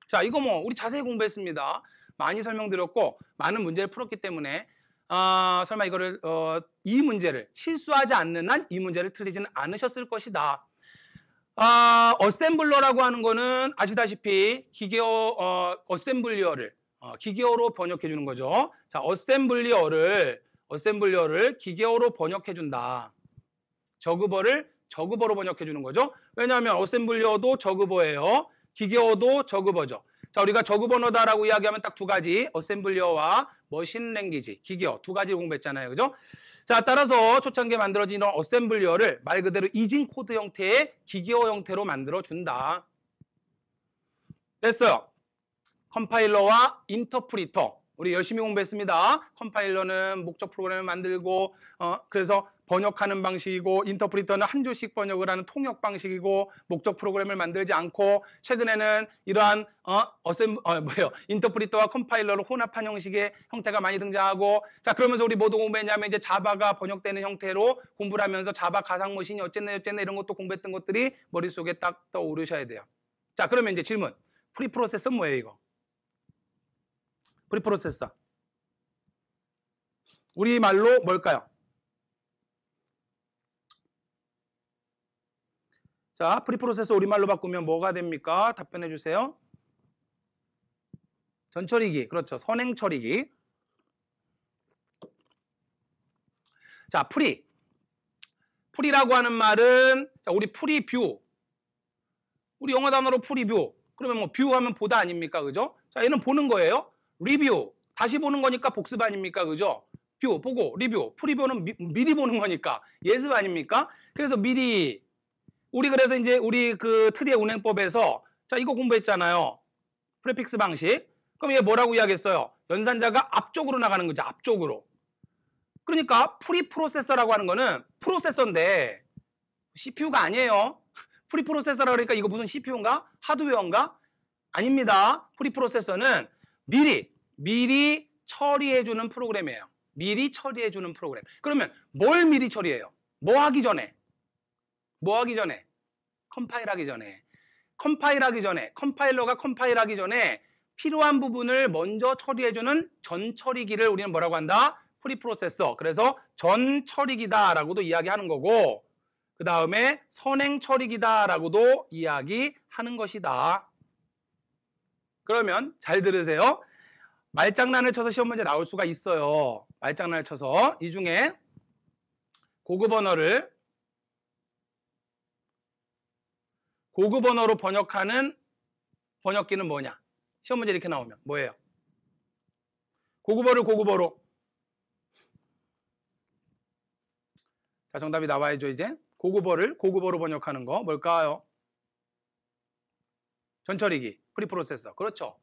자 이거 뭐 우리 자세히 공부했습니다. 많이 설명드렸고 많은 문제를 풀었기 때문에 어, 설마 이거를 어, 이 문제를 실수하지 않는 한 이 문제를 틀리지는 않으셨을 것이다. 어, 어셈블러라고 하는 거는 아시다시피 기계어 어, 어셈블리어를 어, 기계어로 번역해 주는 거죠. 자, 어셈블리어를 어셈블리어를 기계어로 번역해 준다. 저그버를 저그버로 번역해 주는 거죠. 왜냐하면 어셈블리어도 저그버예요. 기계어도 저그버죠. 자, 우리가 저그 번호다라고 이야기하면 딱 두 가지 어셈블리어와 머신 랭귀지, 기계어 두 가지 공부했잖아요. 그죠? 자, 따라서 초창기에 만들어진 이런 어셈블리어를 말 그대로 이진 코드 형태의 기계어 형태로 만들어 준다. 됐어요. 컴파일러와 인터프리터 우리 열심히 공부했습니다. 컴파일러는 목적 프로그램을 만들고 어, 그래서 번역하는 방식이고 인터프리터는 한 조씩 번역을 하는 통역 방식이고 목적 프로그램을 만들지 않고 최근에는 이러한 어, 어셈 어, 뭐예요 인터프리터와 컴파일러를 혼합한 형식의 형태가 많이 등장하고 자 그러면서 우리 모두 공부했냐면 이제 자바가 번역되는 형태로 공부를 하면서 자바 가상머신이 어쨌네 어쨌네 이런 것도 공부했던 것들이 머릿속에 딱 떠오르셔야 돼요. 자 그러면 이제 질문 프리프로세스는 뭐예요 이거? 프리프로세서. 우리 말로 뭘까요? 자, 프리프로세서 우리말로 바꾸면 뭐가 됩니까? 답변해 주세요. 전처리기. 그렇죠. 선행 처리기. 자, 프리. 프리라고 하는 말은 자, 우리 프리뷰. 우리 영어 단어로 프리뷰. 그러면 뭐뷰 하면 보다 아닙니까? 그죠? 자, 얘는 보는 거예요. 리뷰 다시 보는 거니까 복습 아닙니까 그죠? 뷰 보고 리뷰 프리뷰는 미, 리 보는 거니까 예습 아닙니까? 그래서 미리 우리 그래서 이제 우리 그 트리의 운행법에서 자 이거 공부했잖아요 프레픽스 방식 그럼 얘 뭐라고 이야기했어요? 연산자가 앞쪽으로 나가는 거죠 앞쪽으로 그러니까 프리프로세서라고 하는 거는 프로세서인데 CPU가 아니에요 프리프로세서라 그러니까 이거 무슨 CPU인가? 하드웨어인가? 아닙니다 프리프로세서는 미리 미리 처리해 주는 프로그램이에요. 미리 처리해 주는 프로그램. 그러면 뭘 미리 처리해요? 뭐 하기 전에? 뭐 하기 전에? 컴파일 하기 전에. 컴파일 하기 전에 컴파일러가 컴파일 하기 전에 필요한 부분을 먼저 처리해 주는 전처리기를 우리는 뭐라고 한다? 프리프로세서. 그래서 전처리기다라고도 이야기하는 거고 그 다음에 선행처리기다라고도 이야기하는 것이다. 그러면 잘 들으세요. 말장난을 쳐서 시험 문제 나올 수가 있어요. 말장난을 쳐서 이 중에 고급 언어를 고급 언어로 번역하는 번역기는 뭐냐? 시험 문제 이렇게 나오면 뭐예요? 고급어를 고급어로 자 정답이 나와야죠 이제 고급어를 고급어로 번역하는 거 뭘까요? 전철이기 프리프로세서. 그렇죠.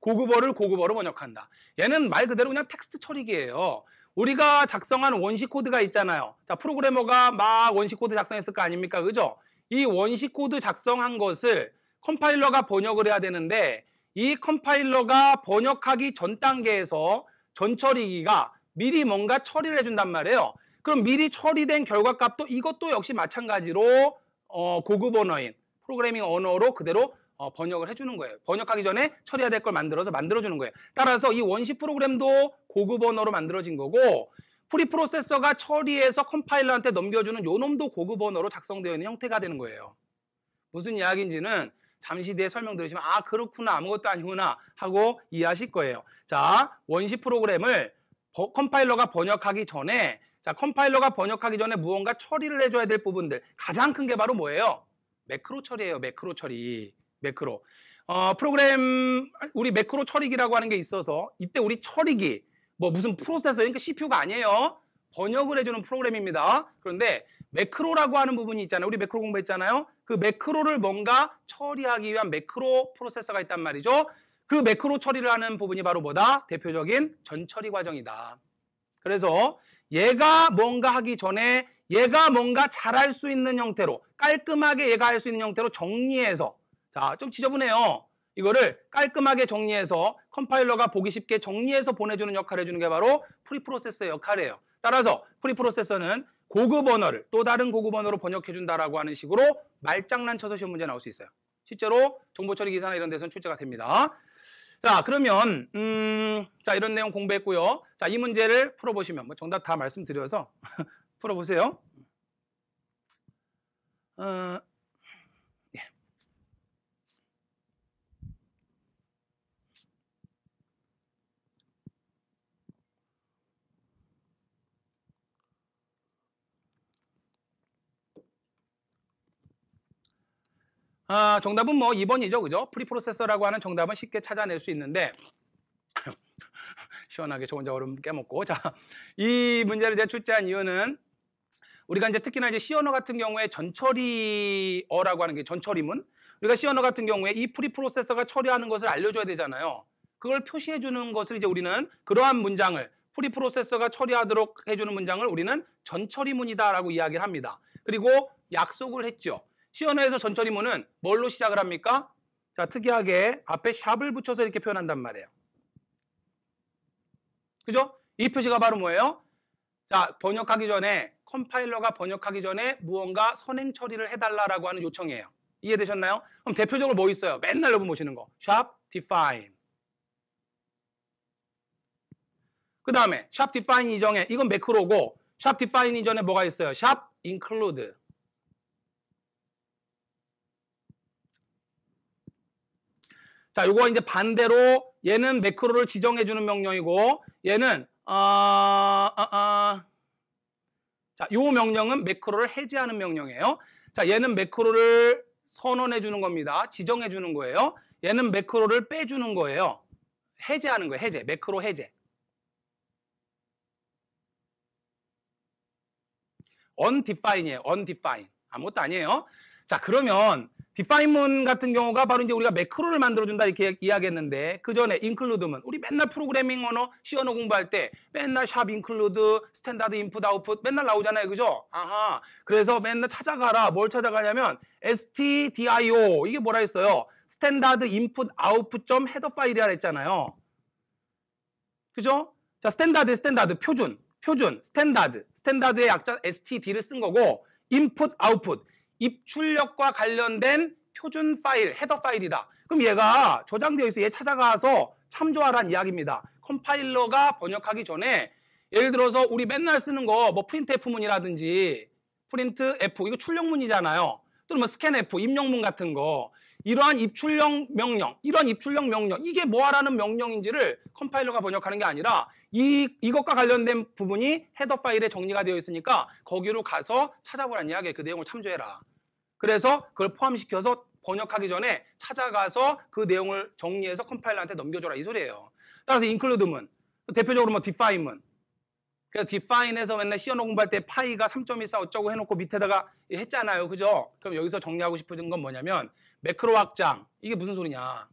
고급어를 고급어로 번역한다. 얘는 말 그대로 그냥 텍스트 처리기예요. 우리가 작성한 원시 코드가 있잖아요. 자, 프로그래머가 막 원시 코드 작성했을 거 아닙니까? 그죠? 이 원시 코드 작성한 것을 컴파일러가 번역을 해야 되는데 이 컴파일러가 번역하기 전 단계에서 전처리기가 미리 뭔가 처리를 해준단 말이에요. 그럼 미리 처리된 결과값도 이것도 역시 마찬가지로 어, 고급 언어인 프로그래밍 언어로 그대로 어, 번역을 해주는 거예요. 번역하기 전에 처리해야 될 걸 만들어서 만들어주는 거예요. 따라서 이 원시 프로그램도 고급 언어로 만들어진 거고 프리프로세서가 처리해서 컴파일러한테 넘겨주는 요 놈도 고급 언어로 작성되어 있는 형태가 되는 거예요. 무슨 이야기인지는 잠시 뒤에 설명들으시면아 그렇구나 아무것도 아니구나 하고 이해하실 거예요. 자 원시 프로그램을 버, 컴파일러가 번역하기 전에 자 컴파일러가 번역하기 전에 무언가 처리를 해줘야 될 부분들 가장 큰 게 바로 뭐예요? 매크로 처리예요. 매크로 처리. 매크로. 어, 프로그램 우리 매크로 처리기라고 하는 게 있어서 이때 우리 처리기 뭐 무슨 프로세서 그러니까 CPU가 아니에요. 번역을 해주는 프로그램입니다. 그런데 매크로라고 하는 부분이 있잖아요. 우리 매크로 공부했잖아요. 그 매크로를 뭔가 처리하기 위한 매크로 프로세서가 있단 말이죠. 그 매크로 처리를 하는 부분이 바로 뭐다? 대표적인 전처리 과정이다. 그래서 얘가 뭔가 하기 전에 얘가 뭔가 잘할 수 있는 형태로 깔끔하게 얘가 할 수 있는 형태로 정리해서 자, 좀 지저분해요. 이거를 깔끔하게 정리해서 컴파일러가 보기 쉽게 정리해서 보내주는 역할을 해주는 게 바로 프리프로세서의 역할이에요. 따라서 프리프로세서는 고급 언어를 또 다른 고급 언어로 번역해준다라고 하는 식으로 말장난 쳐서 시험 문제 나올 수 있어요. 실제로 정보처리 기사나 이런 데서는 출제가 됩니다. 자 그러면 음, 자 이런 내용 공부했고요. 자이 문제를 풀어보시면 뭐 정답 다 말씀드려서 풀어보세요. 어, 아, 정답은 뭐 2번이죠. 그죠? 프리프로세서라고 하는 정답은 쉽게 찾아낼 수 있는데 시원하게 저 혼자 얼음 깨먹고 자, 이 문제를 제 출제한 이유는 우리가 이제 특히나 이제 시언어 같은 경우에 전처리어라고 하는 게 전처리문 우리가 시언어 같은 경우에 이 프리프로세서가 처리하는 것을 알려줘야 되잖아요. 그걸 표시해 주는 것을 이제 우리는 그러한 문장을 프리프로세서가 처리하도록 해주는 문장을 우리는 전처리문이다라고 이야기를 합니다. 그리고 약속을 했죠. 시연회에서 전처리문은 뭘로 시작을 합니까? 자, 특이하게 앞에 샵을 붙여서 이렇게 표현한단 말이에요. 그죠? 이 표시가 바로 뭐예요? 자, 번역하기 전에 컴파일러가 번역하기 전에 무언가 선행 처리를 해달라라고 하는 요청이에요. 이해되셨나요? 그럼 대표적으로 뭐 있어요? 맨날 여러분 보시는 거. 샵 define. 그 다음에 샵 define 이전에 이건 매크로고 샵 define 이전에 뭐가 있어요? 샵 include. 자, 요거 이제 반대로 얘는 매크로를 지정해 주는 명령이고 얘는 아, 아, 아. 자, 요 명령은 매크로를 해제하는 명령이에요. 자, 얘는 매크로를 선언해 주는 겁니다. 지정해 주는 거예요. 얘는 매크로를 빼 주는 거예요. 해제하는 거예요. 해제. 매크로 해제. 언디파인이에요 언디파인. 아무것도 아니에요. 자, 그러면 디파인문 같은 경우가 바로 이제 우리가 매크로를 만들어준다 이렇게 이야기했는데 그 전에 인클루드문 우리 맨날 프로그래밍 언어 C 언어 공부할 때 맨날 샵 인클루드 스탠다드 인풋 아웃풋 맨날 나오잖아요 그죠? 아하 그래서 맨날 찾아가라 뭘 찾아가냐면 stdio 이게 뭐라 했어요? 스탠다드 인풋 아웃풋 점 헤더 파일이라 했잖아요 그죠? 자 스탠다드 스탠다드 표준 표준 스탠다드 스탠다드의 약자 std를 쓴 거고 인풋 아웃풋 입출력과 관련된 표준 파일, 헤더 파일이다. 그럼 얘가 저장되어 있어. 얘 찾아가서 참조하란 이야기입니다. 컴파일러가 번역하기 전에 예를 들어서 우리 맨날 쓰는 거 뭐 프린트 F문이라든지 프린트 F 이거 출력문이잖아요. 또는 뭐 스캔 F 입력문 같은 거 이러한 입출력 명령, 이런 입출력 명령, 이게 뭐하라는 명령인지를 컴파일러가 번역하는 게 아니라 이, 이것과 관련된 부분이 헤더 파일에 정리가 되어 있으니까 거기로 가서 찾아보란 이야기, 그 내용을 참조해라. 그래서 그걸 포함시켜서 번역하기 전에 찾아가서 그 내용을 정리해서 컴파일러한테 넘겨줘라 이 소리예요. 따라서 include문, 대표적으로 뭐 define문. 그래서 define에서 맨날 시어 공부할 때 파이가 3.14 어쩌고 해놓고 밑에다가 했잖아요. 그죠? 그럼 여기서 정리하고 싶은 건 뭐냐면 매크로 확장. 이게 무슨 소리냐.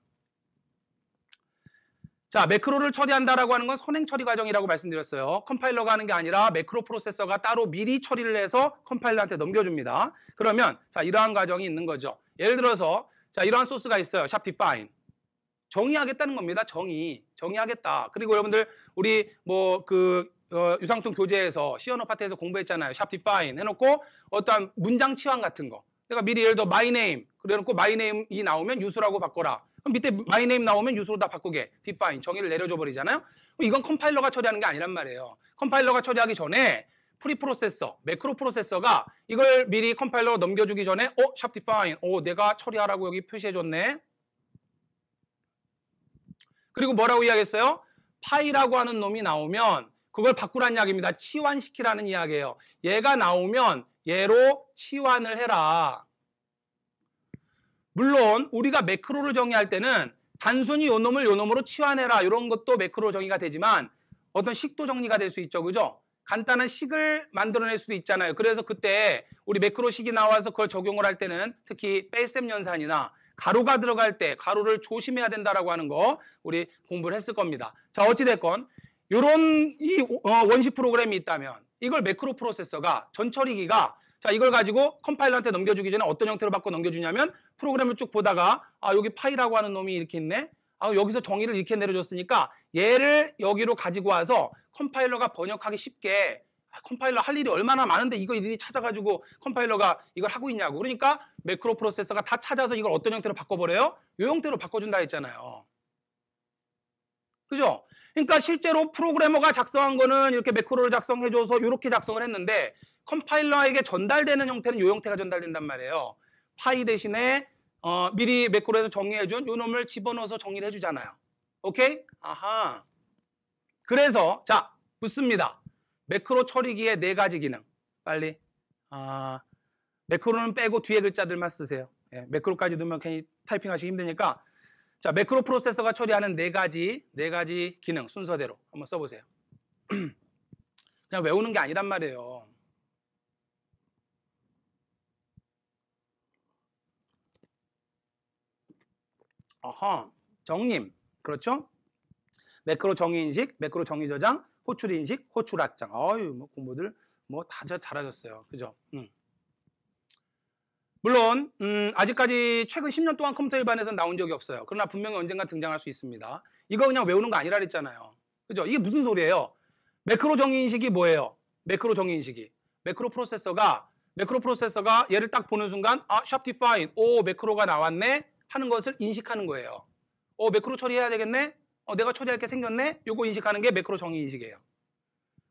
자, 매크로를 처리한다라고 하는 건 선행 처리 과정이라고 말씀드렸어요. 컴파일러가 하는 게 아니라 매크로 프로세서가 따로 미리 처리를 해서 컴파일러한테 넘겨줍니다. 그러면 자, 이러한 과정이 있는 거죠. 예를 들어서 자, 이러한 소스가 있어요. 샵 d 파인 정의하겠다는 겁니다. 정의. 정의하겠다. 그리고 여러분들 우리 뭐그 어, 유상통 교재에서 시어너 파트에서 공부했잖아요. 샵 d 파인 해놓고 어떤 문장 치환 같은 거. 내가 미리 예를 들어 마이 네임 그래놓고 마이 네임이 나오면 유수라고 바꿔라. 그럼 밑에 my name 나오면 유수로 다 바꾸게 define 정의를 내려줘 버리잖아요. 이건 컴파일러가 처리하는 게 아니란 말이에요. 컴파일러가 처리하기 전에 프리프로세서, 매크로 프로세서가 이걸 미리 컴파일러로 넘겨주기 전에 어? 샵 define, 어 내가 처리하라고 여기 표시해줬네. 그리고 뭐라고 이야기했어요? 파이라고 하는 놈이 나오면 그걸 바꾸라는 이야기입니다. 치환시키라는 이야기예요. 얘가 나오면 얘로 치환을 해라. 물론 우리가 매크로를 정의할 때는 단순히 요 놈을 요 놈으로 치환해라 이런 것도 매크로 정의가 되지만 어떤 식도 정리가 될 수 있죠. 그죠? 간단한 식을 만들어낼 수도 있잖아요. 그래서 그때 우리 매크로식이 나와서 그걸 적용을 할 때는 특히 베이스템 연산이나 가로가 들어갈 때 가로를 조심해야 된다라고 하는 거 우리 공부를 했을 겁니다. 자 어찌됐건 이런 이 어, 원시 프로그램이 있다면 이걸 매크로 프로세서가 전처리기가 자, 이걸 가지고 컴파일러한테 넘겨주기 전에 어떤 형태로 바꿔 넘겨주냐면 프로그램을 쭉 보다가 아, 여기 파이라고 하는 놈이 이렇게 있네. 아, 여기서 정의를 이렇게 내려줬으니까 얘를 여기로 가지고 와서 컴파일러가 번역하기 쉽게 아, 컴파일러 할 일이 얼마나 많은데 이거 일일 찾아가지고 컴파일러가 이걸 하고 있냐고. 그러니까 매크로 프로세서가 다 찾아서 이걸 어떤 형태로 바꿔버려요? 요 형태로 바꿔준다 했잖아요. 그죠? 그러니까 실제로 프로그래머가 작성한 거는 이렇게 매크로를 작성해줘서 이렇게 작성을 했는데 컴파일러에게 전달되는 형태는 이 형태가 전달된단 말이에요. 파이 대신에 어, 미리 매크로에서 정리해준 요 놈을 집어넣어서 정리를 해주잖아요. 오케이? 아하. 그래서 자 붙습니다. 매크로 처리기의 네 가지 기능. 빨리. 아, 매크로는 빼고 뒤에 글자들만 쓰세요. 예, 매크로까지 넣으면 괜히 타이핑하시기 힘드니까 자 매크로 프로세서가 처리하는 네 가지 네 가지 기능 순서대로 한번 써보세요. 그냥 외우는 게 아니란 말이에요. 어허, 정님 그렇죠? 매크로 정의 인식, 매크로 정의 저장, 호출 인식, 호출 확장. 어유, 뭐 공부들 뭐다 잘하셨어요. 그죠? 음. 물론 음, 아직까지 최근 10년 동안 컴퓨터 일반에서 나온 적이 없어요. 그러나 분명히 언젠가 등장할 수 있습니다. 이거 그냥 외우는 거 아니라 그랬잖아요. 그죠? 이게 무슨 소리예요? 매크로 정의 인식이 뭐예요? 매크로 정의 인식이. 매크로 프로세서가 매크로 프로세서가 얘를 딱 보는 순간 아, 샵 디파인. 오, 매크로가 나왔네. 하는 것을 인식하는 거예요. 어, 매크로 처리해야 되겠네? 어, 내가 처리할 게 생겼네? 요거 인식하는 게 매크로 정의 인식이에요.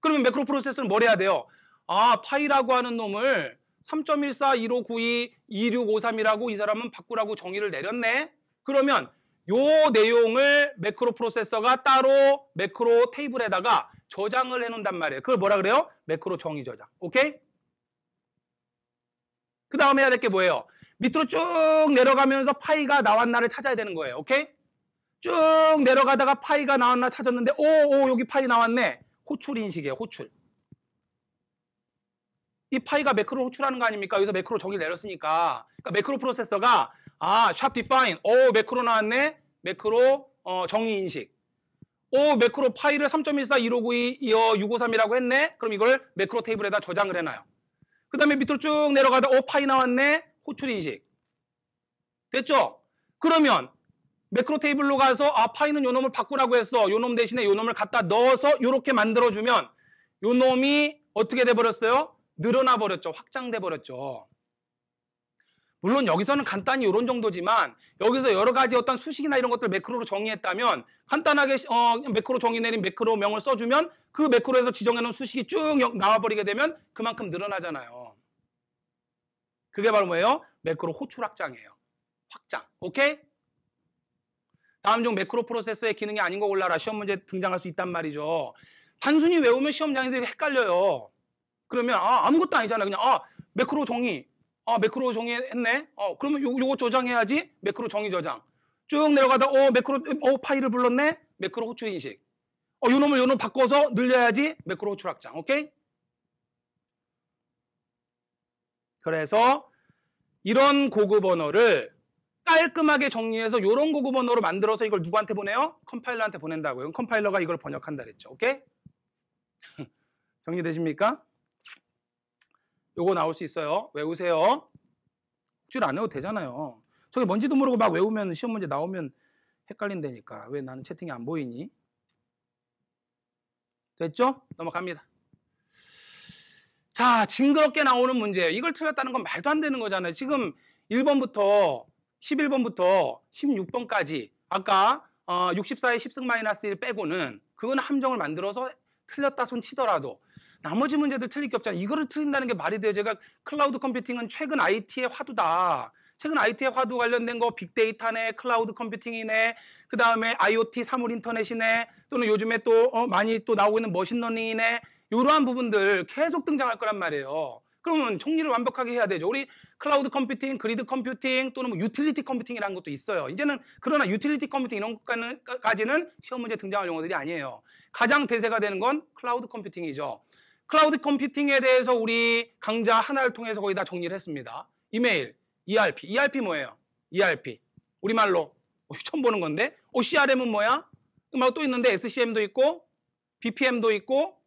그러면 매크로 프로세스는 뭘 해야 돼요? 아, 파이라고 하는 놈을 3.1415922653이라고 이 사람은 바꾸라고 정의를 내렸네? 그러면 요 내용을 매크로 프로세서가 따로 매크로 테이블에다가 저장을 해놓는단 말이에요. 그걸 뭐라 그래요? 매크로 정의 저장. 오케이? 그 다음에 해야 될 게 뭐예요? 밑으로 쭉 내려가면서 파이가 나왔나를 찾아야 되는 거예요. 오케이? 쭉 내려가다가 파이가 나왔나 찾았는데 오오 여기 파이 나왔네. 호출 인식이에요. 호출. 이 파이가 매크로 호출하는 거 아닙니까? 여기서 매크로 정의를 내렸으니까. 그러니까 매크로 프로세서가 아, 샵 디파인. 오, 매크로 나왔네. 매크로 어, 정의 인식. 오, 매크로 파일을 3.141592 이어 653이라고 했네. 그럼 이걸 매크로 테이블에다 저장을 해 놔요. 그다음에 밑으로 쭉 내려가다 오, 파이 나왔네. 호출 인식. 됐죠? 그러면 매크로 테이블로 가서 아 파이는 요놈을 바꾸라고 했어. 요놈 대신에 요놈을 갖다 넣어서 이렇게 만들어주면 요놈이 어떻게 돼버렸어요? 늘어나버렸죠. 확장돼버렸죠. 물론 여기서는 간단히 요런 정도지만 여기서 여러 가지 어떤 수식이나 이런 것들 매크로로 정의했다면 간단하게 어, 매크로 정의 내린 매크로 명을 써주면 그 매크로에서 지정해놓은 수식이 쭉 나와버리게 되면 그만큼 늘어나잖아요. 그게 바로 뭐예요? 매크로 호출 확장이에요. 확장. 오케이? 다음 중 매크로 프로세서의 기능이 아닌 거 골라라. 시험 문제 등장할 수 있단 말이죠. 단순히 외우면 시험장에서 헷갈려요. 그러면 아, 아무것도 아니잖아요. 그냥 아, 매크로 정의. 아, 매크로 정의했네. 어, 그러면 요, 요거 저장해야지. 매크로 정의 저장. 쭉 내려가다 어, 매크로 어, 파일을 불렀네. 매크로 호출 인식. 어, 요 놈을 요놈 바꿔서 늘려야지. 매크로 호출 확장. 오케이? 그래서 이런 고급 언어를 깔끔하게 정리해서 이런 고급 언어로 만들어서 이걸 누구한테 보내요? 컴파일러한테 보낸다고요. 컴파일러가 이걸 번역한다 그랬죠. 오케이? 정리되십니까? 요거 나올 수 있어요. 외우세요. 국질 안 해도 되잖아요. 저게 뭔지도 모르고 막 외우면 시험 문제 나오면 헷갈린다니까. 왜 나는 채팅이 안 보이니? 됐죠? 넘어갑니다. 자, 징그럽게 나오는 문제예요. 이걸 틀렸다는 건 말도 안 되는 거잖아요. 지금 1번부터 11번부터 16번까지 아까 어, 64의 10승 마이너스 1 빼고는 그건 함정을 만들어서 틀렸다 손 치더라도 나머지 문제들 틀릴 게 없잖아요. 이거를 틀린다는 게 말이 돼요. 제가 클라우드 컴퓨팅은 최근 IT의 화두다. 최근 IT의 화두 관련된 거 빅데이터네, 클라우드 컴퓨팅이네, 그 다음에 IoT 사물 인터넷이네, 또는 요즘에 또 어, 많이 또 나오고 있는 머신러닝이네, 이러한 부분들 계속 등장할 거란 말이에요. 그러면 총리를 완벽하게 해야 되죠. 우리 클라우드 컴퓨팅, 그리드 컴퓨팅 또는 뭐 유틸리티 컴퓨팅이라는 것도 있어요. 이제는 그러나 유틸리티 컴퓨팅 이런 것까지는 시험 문제 등장할 용어들이 아니에요. 가장 대세가 되는 건 클라우드 컴퓨팅이죠. 클라우드 컴퓨팅에 대해서 우리 강좌 하나를 통해서 거의 다 정리를 했습니다. 이메일, ERP. ERP 뭐예요? ERP. 우리말로 어, 처음 보는 건데. o 어, CRM은 뭐야? 음악 또 있는데 SCM도 있고 BPM도 있고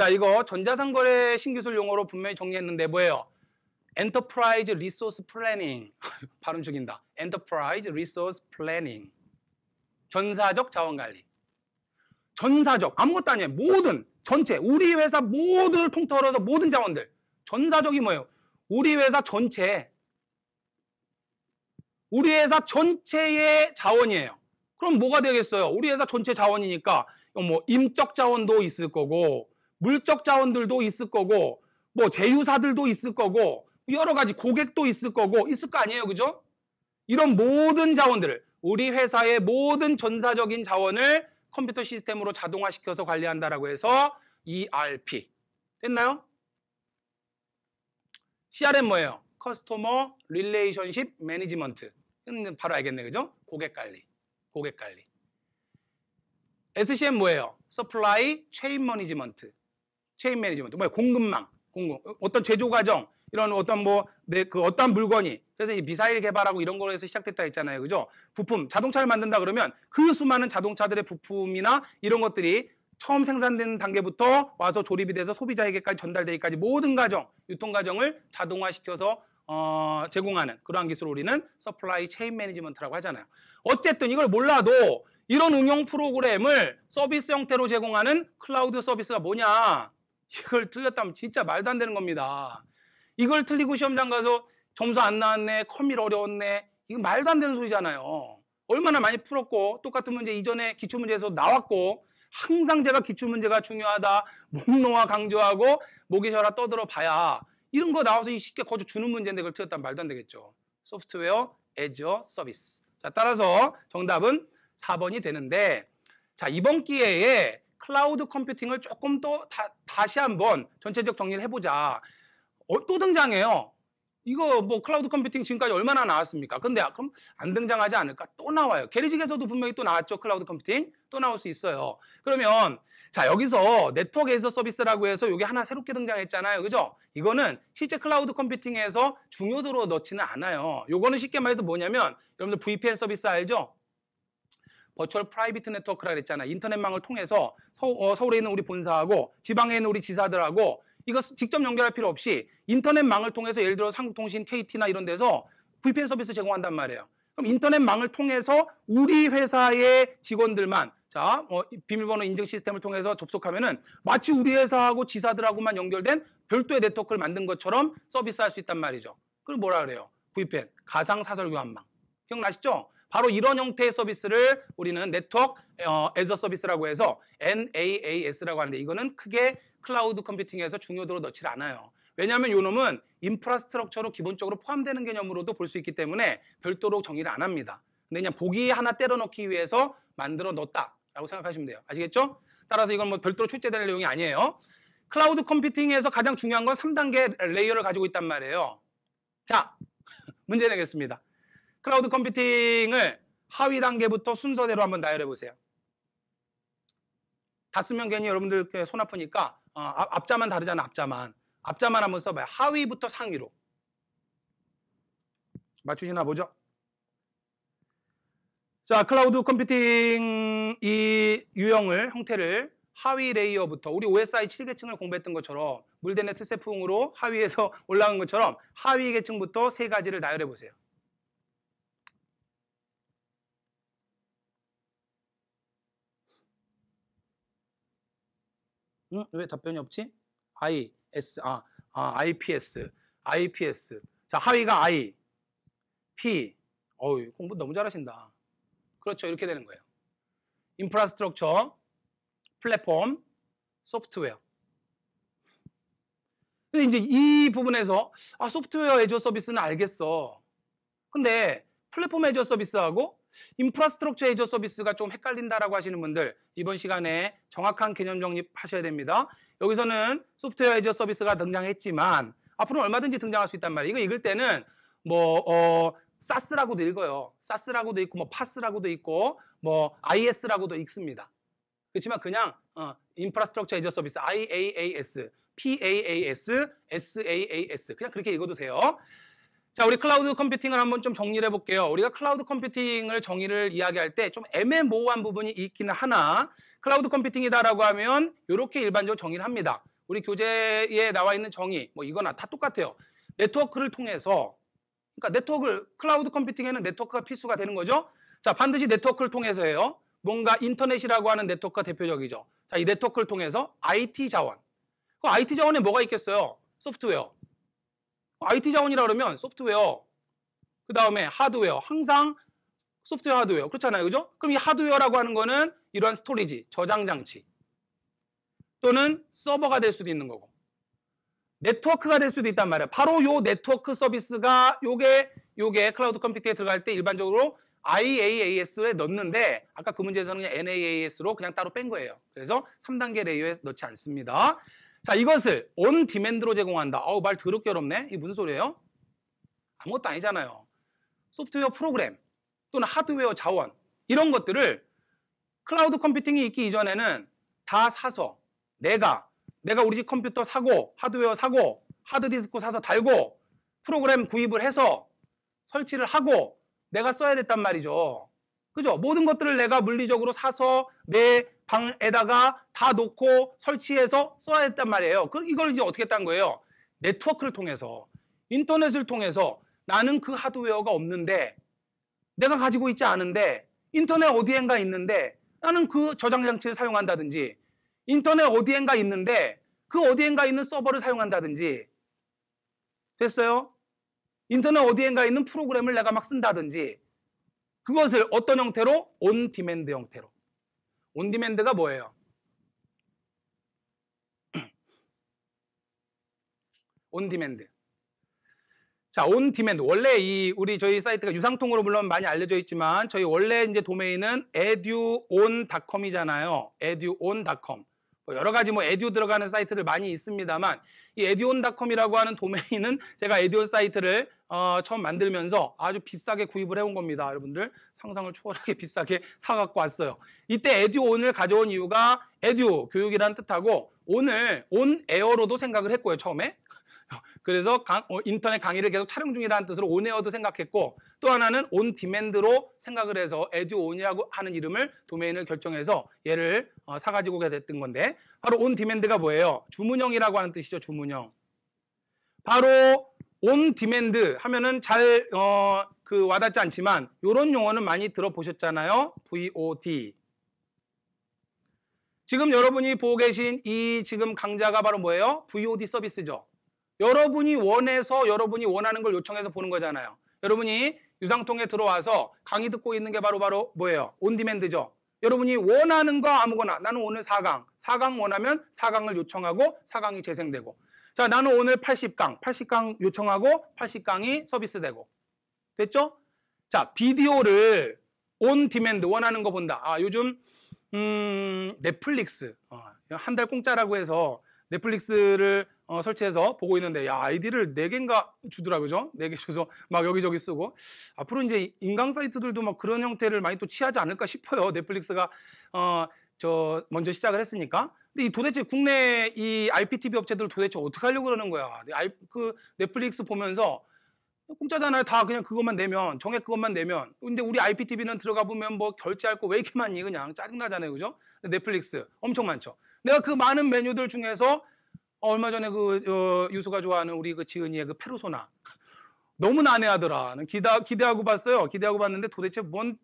자, 이거 전자상거래 신기술 용어로 분명히 정리했는데 뭐예요? 엔터프라이즈 리소스 플래닝. 발음 죽인다. 엔터프라이즈 리소스 플래닝. 전사적 자원 관리. 전사적 아무것도 아니에요. 모든 전체 우리 회사 모두를 통틀어서 모든 자원들. 전사적이 뭐예요? 우리 회사 전체 우리 회사 전체의 자원이에요. 그럼 뭐가 되겠어요? 우리 회사 전체 자원이니까 뭐 임적 자원도 있을 거고 물적 자원들도 있을 거고 뭐 제휴사들도 있을 거고 여러 가지 고객도 있을 거고 있을 거 아니에요. 그죠? 이런 모든 자원들을 우리 회사의 모든 전사적인 자원을 컴퓨터 시스템으로 자동화시켜서 관리한다라고 해서 ERP. 됐나요? CRM 뭐예요? 커스터머 릴레이션십 매니지먼트. 바로 알겠네. 그죠? 고객 관리. 고객 관리. SCM 뭐예요? 서플라이 체인 매니지먼트. 체인 매니지먼트, 뭐야 공급망, 공급, 어떤 제조 과정, 이런 어떤 뭐 내 그 어떤 물건이 그래서 이 미사일 개발하고 이런 거에서 시작됐다 했잖아요, 그죠? 부품 자동차를 만든다 그러면 그 수많은 자동차들의 부품이나 이런 것들이 처음 생산된 단계부터 와서 조립이 돼서 소비자에게까지 전달되기까지 모든 과정, 유통 과정을 자동화시켜서 어, 제공하는 그러한 기술을 우리는 서플라이 체인 매니지먼트라고 하잖아요. 어쨌든 이걸 몰라도 이런 응용 프로그램을 서비스 형태로 제공하는 클라우드 서비스가 뭐냐? 이걸 틀렸다면 진짜 말도 안 되는 겁니다. 이걸 틀리고 시험장 가서 점수 안 나왔네, 커밀 어려웠네, 이거 말도 안 되는 소리잖아요. 얼마나 많이 풀었고 똑같은 문제 이전에 기출문제에서 나왔고 항상 제가 기출문제가 중요하다, 목 놓아 강조하고 목이 저라 떠들어 봐야 이런 거 나와서 쉽게 거저 주는 문제인데 그걸 틀렸다면 말도 안 되겠죠. 소프트웨어 에 s a 서비스. 자, 따라서 정답은 4번이 되는데 자, 이번 기회에 클라우드 컴퓨팅을 조금 또 다, 시 한번 전체적 정리를 해보자. 어, 또 등장해요. 이거 뭐 클라우드 컴퓨팅 지금까지 얼마나 나왔습니까? 근데 그럼 안 등장하지 않을까? 또 나와요. 게리직에서도 분명히 또 나왔죠. 클라우드 컴퓨팅 또 나올 수 있어요. 그러면 자 여기서 네트워크 에서 서비스라고 해서 이게 하나 새롭게 등장했잖아요. 그죠? 이거는 실제 클라우드 컴퓨팅에서 중요도로 넣지는 않아요. 이거는 쉽게 말해서 뭐냐면 여러분들 VPN 서비스 알죠? 버추얼 프라이빗 네트워크라 그랬잖아. 인터넷망을 통해서 서, 어, 서울에 있는 우리 본사하고 지방에 있는 우리 지사들하고 이거 직접 연결할 필요 없이 인터넷망을 통해서 예를 들어 상통신 KT나 이런 데서 VPN 서비스 제공한단 말이에요. 그럼 인터넷망을 통해서 우리 회사의 직원들만 자, 어, 비밀번호 인증 시스템을 통해서 접속하면은 마치 우리 회사하고 지사들하고만 연결된 별도의 네트워크를 만든 것처럼 서비스할 수 있단 말이죠. 그걸 뭐라 그래요? VPN, 가상 사설 교환망. 기억나시죠? 바로 이런 형태의 서비스를 우리는 네트워크 에 어, a 서비스라고 해서 NaaS라고 하는데 이거는 크게 클라우드 컴퓨팅에서 중요도로 넣질 않아요. 왜냐하면 요 놈은 인프라스트럭처로 기본적으로 포함되는 개념으로도 볼 수 있기 때문에 별도로 정의를 안 합니다. 근데 그냥 보기 하나 때려 넣기 위해서 만들어 넣었다라고 생각하시면 돼요. 아시겠죠? 따라서 이건 뭐 별도로 출제될 내용이 아니에요. 클라우드 컴퓨팅에서 가장 중요한 건 3단계 레이어를 가지고 있단 말이에요. 자, 문제 내겠습니다. 클라우드 컴퓨팅을 하위 단계부터 순서대로 한번 나열해 보세요. 다 쓰면 괜히 여러분들 손 아프니까 어, 앞, 자만 다르잖아 앞자만 앞자만 한번 써봐요 하위부터 상위로 맞추시나 보죠 자 클라우드 컴퓨팅 이 유형을 형태를 하위 레이어부터 우리 OSI 7계층을 공부했던 것처럼 물대네 트세풍으로 하위에서 올라간 것처럼 하위 계층부터 세 가지를 나열해 보세요 응? 왜 답변이 없지? I, S, 아, 아, IPS, IPS. 자, 하위가 I, P. 어우, 공부 너무 잘하신다. 그렇죠. 이렇게 되는 거예요. 인프라스트럭처, 플랫폼, 소프트웨어. 근데 이제 이 부분에서 아 소프트웨어 애저 서비스는 알겠어. 근데 플랫폼 애저 서비스하고 인프라스트럭처 에이저 서비스가 좀 헷갈린다라고 하시는 분들 이번 시간에 정확한 개념 정립하셔야 됩니다. 여기서는 소프트웨어 에이저 서비스가 등장했지만 앞으로 얼마든지 등장할 수 있단 말이에요. 이거 읽을 때는 뭐 어, 사스라고도 읽어요. 사스라고도 있고 뭐 파스라고도 있고 뭐 IS라고도 읽습니다. 그렇지만 그냥 어, 인프라스트럭처 에이저 서비스 IaaS, PaaS, SaaS 그냥 그렇게 읽어도 돼요. 자, 우리 클라우드 컴퓨팅을 한번 좀 정리를 해볼게요. 우리가 클라우드 컴퓨팅을 정의를 이야기할 때 좀 애매모호한 부분이 있기는 하나, 클라우드 컴퓨팅이다라고 하면 이렇게 일반적으로 정의를 합니다. 우리 교재에 나와 있는 정의, 뭐 이거나 다 똑같아요. 네트워크를 통해서, 그러니까 네트워크를, 클라우드 컴퓨팅에는 네트워크가 필수가 되는 거죠. 자, 반드시 네트워크를 통해서 해요. 뭔가 인터넷이라고 하는 네트워크가 대표적이죠. 자, 이 네트워크를 통해서 IT 자원. 그 IT 자원에 뭐가 있겠어요? 소프트웨어. IT 자원이라 그러면 소프트웨어, 그 다음에 하드웨어, 항상 소프트웨어, 하드웨어. 그렇잖아요. 그죠? 그럼 이 하드웨어라고 하는 거는 이러한 스토리지, 저장장치. 또는 서버가 될 수도 있는 거고. 네트워크가 될 수도 있단 말이에요. 바로 요 네트워크 서비스가 요게, 요게 클라우드 컴퓨팅에 들어갈 때 일반적으로 IaaS에 넣는데 아까 그 문제에서는 NaaS로 그냥 따로 뺀 거예요. 그래서 3단계 레이어에 넣지 않습니다. 자, 이것을 온 디맨드로 제공한다. 어우, 말 더럽게 어렵네. 이게 무슨 소리예요? 아무것도 아니잖아요. 소프트웨어 프로그램 또는 하드웨어 자원 이런 것들을 클라우드 컴퓨팅이 있기 이전에는 다 사서 내가 내가 우리 집 컴퓨터 사고 하드웨어 사고 하드디스크 사서 달고 프로그램 구입을 해서 설치를 하고 내가 써야 됐단 말이죠. 그죠? 모든 것들을 내가 물리적으로 사서 내 방에다가 다 놓고 설치해서 써야 했단 말이에요. 그 이걸 이제 어떻게 했다는 거예요? 네트워크를 통해서 인터넷을 통해서 나는 그 하드웨어가 없는데 내가 가지고 있지 않은데 인터넷 어디엔가 있는데 나는 그 저장 장치를 사용한다든지 인터넷 어디엔가 있는데 그 어디엔가 있는 서버를 사용한다든지 됐어요? 인터넷 어디엔가 있는 프로그램을 내가 막 쓴다든지 그것을 어떤 형태로 온 디맨드 형태로 온디맨드가 뭐예요? 온디맨드. 자, 온디맨드. 원래 이 우리 저희 사이트가 유상통으로 물론 많이 알려져 있지만 저희 원래 이제 도메인은 eduon.com이잖아요. eduon.com. 뭐 여러 가지 뭐 에듀 들어가는 사이트들 많이 있습니다만 이 에듀온닷컴이라고 하는 도메인은 제가 에듀온 사이트를 어, 처음 만들면서 아주 비싸게 구입을 해온 겁니다. 여러분들 상상을 초월하게 비싸게 사갖고 왔어요. 이때 에듀온을 가져온 이유가 에듀 교육이라는 뜻하고 오늘 온 에어로도 생각을 했고요 처음에 그래서 강, 어, 인터넷 강의를 계속 촬영 중이라는 뜻으로 온에어도 생각했고 또 하나는 온 디맨드로 생각을 해서 에듀온이라고 하는 이름을 도메인을 결정해서 얘를 어, 사가지고 가게 됐던 건데 바로 온 디맨드가 뭐예요? 주문형이라고 하는 뜻이죠. 주문형. 바로 온 디맨드 하면은 잘 어, 그 와닿지 않지만 이런 용어는 많이 들어보셨잖아요. VOD. 지금 여러분이 보고 계신 이 지금 강좌가 바로 뭐예요? VOD 서비스죠. 여러분이 원해서 여러분이 원하는 걸 요청해서 보는 거잖아요. 여러분이 유상통에 들어와서 강의 듣고 있는 게 바로 바로 뭐예요? 온디맨드죠. 여러분이 원하는 거 아무거나 나는 오늘 4강, 4강 원하면 4강을 요청하고 4강이 재생되고 자 나는 오늘 80강, 80강 요청하고 80강이 서비스되고 됐죠? 자 비디오를 온 디맨드 원하는 거 본다. 아 요즘 음, 넷플릭스 어, 한달 공짜라고 해서 넷플릭스를 어, 설치해서 보고 있는데 야 아이디를 4개인가 주더라고요. 그죠? 4개 줘서 막 여기저기 쓰고 앞으로 이제 인강 사이트들도 막 그런 형태를 많이 또 취하지 않을까 싶어요. 넷플릭스가 어, 저 먼저 시작을 했으니까 근데 이 도대체 국내 이 IPTV 업체들 도대체 어떻게 하려고 그러는 거야. 네, 아이, 그 넷플릭스 보면서 공짜잖아요. 다 그냥 그것만 내면 정액 그것만 내면. 근데 우리 IPTV는 들어가 보면 뭐 결제할 거 왜 이렇게 많니 그냥 짜증나잖아요, 그죠? 넷플릭스 엄청 많죠. 내가 그 많은 메뉴들 중에서 얼마 전에 그 어, 유수가 좋아하는 우리 그 지은이의 그 페르소나 너무 난해하더라. 기다, 기대하고 봤어요. 기대하고 봤는데 도대체 뭔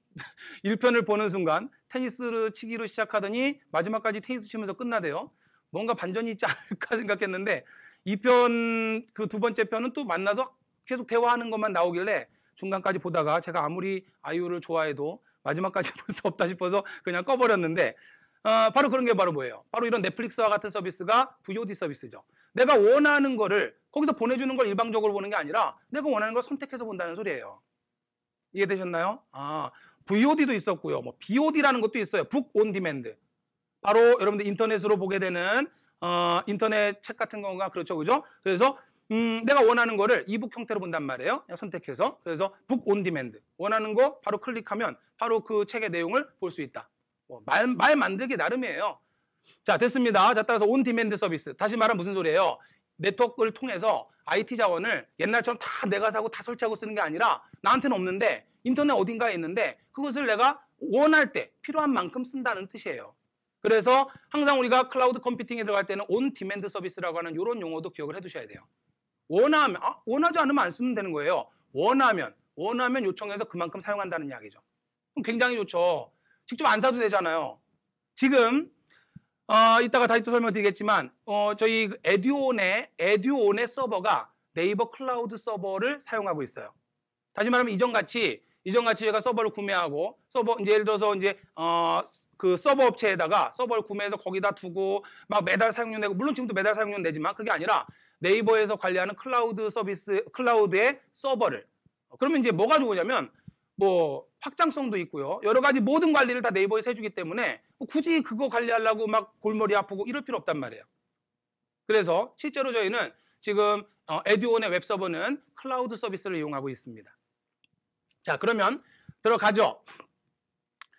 1편을 보는 순간 테니스를 치기로 시작하더니 마지막까지 테니스 치면서 끝나대요. 뭔가 반전이 있지 않을까 생각했는데 2편 그 두 번째 편은 또 만나서 계속 대화하는 것만 나오길래 중간까지 보다가 제가 아무리 아이유를 좋아해도 마지막까지 볼 수 없다 싶어서 그냥 꺼버렸는데 어, 바로 그런 게 바로 뭐예요? 바로 이런 넷플릭스와 같은 서비스가 VOD 서비스죠. 내가 원하는 거를 거기서 보내주는 걸 일방적으로 보는 게 아니라 내가 원하는 걸 선택해서 본다는 소리예요. 이해되셨나요? 아, VOD도 있었고요. 뭐 BOD라는 것도 있어요. 북온 디맨드. 바로 여러분들 인터넷으로 보게 되는 어, 인터넷 책 같은 건가 그렇죠, 그죠? 그래서 음, 내가 원하는 거를 이북 형태로 본단 말이에요. 그냥 선택해서 그래서 북온 디맨드 원하는 거 바로 클릭하면 바로 그 책의 내용을 볼 수 있다. 어, 말, 말 만들기 나름이에요. 자, 됐습니다. 자, 따라서 온 디맨드 서비스. 다시 말하면 무슨 소리예요? 네트워크를 통해서 IT 자원을 옛날처럼 다 내가 사고 다 설치하고 쓰는 게 아니라 나한테는 없는데 인터넷 어딘가에 있는데 그것을 내가 원할 때 필요한 만큼 쓴다는 뜻이에요. 그래서 항상 우리가 클라우드 컴퓨팅에 들어갈 때는 온 디맨드 서비스라고 하는 이런 용어도 기억을 해 두셔야 돼요. 원하면 아, 원하지 않으면 안 쓰면 되는 거예요. 원하면 원하면 요청해서 그만큼 사용한다는 이야기죠. 그럼 굉장히 좋죠. 직접 안 사도 되잖아요. 지금 어, 이따가 다시 또 설명드리겠지만 어, 저희 그 에듀온의 에듀온의 서버가 네이버 클라우드 서버를 사용하고 있어요. 다시 말하면 이전같이 이전같이 제가 서버를 구매하고 서버 이제 예를 들어서 이제 어, 그 서버 업체에다가 서버를 구매해서 거기다 두고 막 매달 사용료 내고 물론 지금도 매달 사용료 내지만 그게 아니라 네이버에서 관리하는 클라우드 서비스 클라우드의 서버를 그러면 이제 뭐가 좋으냐면 뭐 확장성도 있고요. 여러 가지 모든 관리를 다 네이버에서 해주기 때문에 굳이 그거 관리하려고 막 골머리 아프고 이럴 필요 없단 말이에요. 그래서 실제로 저희는 지금 어, 에듀온의 웹서버는 클라우드 서비스를 이용하고 있습니다. 자 그러면 들어가죠.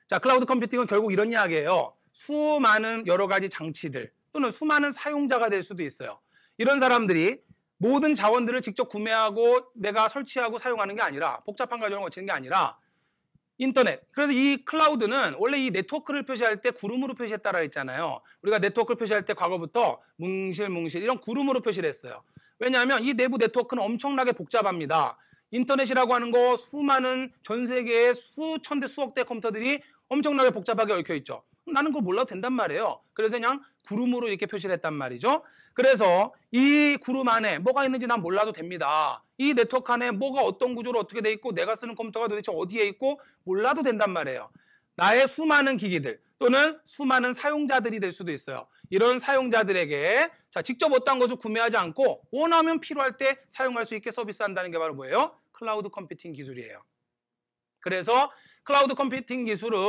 자 클라우드 컴퓨팅은 결국 이런 이야기예요. 수많은 여러 가지 장치들 또는 수많은 사용자가 될 수도 있어요. 이런 사람들이 모든 자원들을 직접 구매하고 내가 설치하고 사용하는 게 아니라 복잡한 과정을 거치는 게 아니라 인터넷. 그래서 이 클라우드는 원래 이 네트워크를 표시할 때 구름으로 표시했다라 했잖아요. 우리가 네트워크를 표시할 때 과거부터 뭉실뭉실 이런 구름으로 표시를 했어요. 왜냐하면 이 내부 네트워크는 엄청나게 복잡합니다. 인터넷이라고 하는 거 수많은 전 세계의 수천 대 수억 대 컴퓨터들이 엄청나게 복잡하게 얽혀 있죠. 나는 그거 몰라도 된단 말이에요. 그래서 그냥 구름으로 이렇게 표시를 했단 말이죠. 그래서 이 구름 안에 뭐가 있는지 난 몰라도 됩니다. 이 네트워크 안에 뭐가 어떤 구조로 어떻게 돼 있고 내가 쓰는 컴퓨터가 도대체 어디에 있고 몰라도 된단 말이에요. 나의 수많은 기기들 또는 수많은 사용자들이 될 수도 있어요. 이런 사용자들에게 자 직접 어떤 것을 구매하지 않고 원하면 필요할 때 사용할 수 있게 서비스한다는 게 바로 뭐예요? 클라우드 컴퓨팅 기술이에요. 그래서 클라우드 컴퓨팅 기술은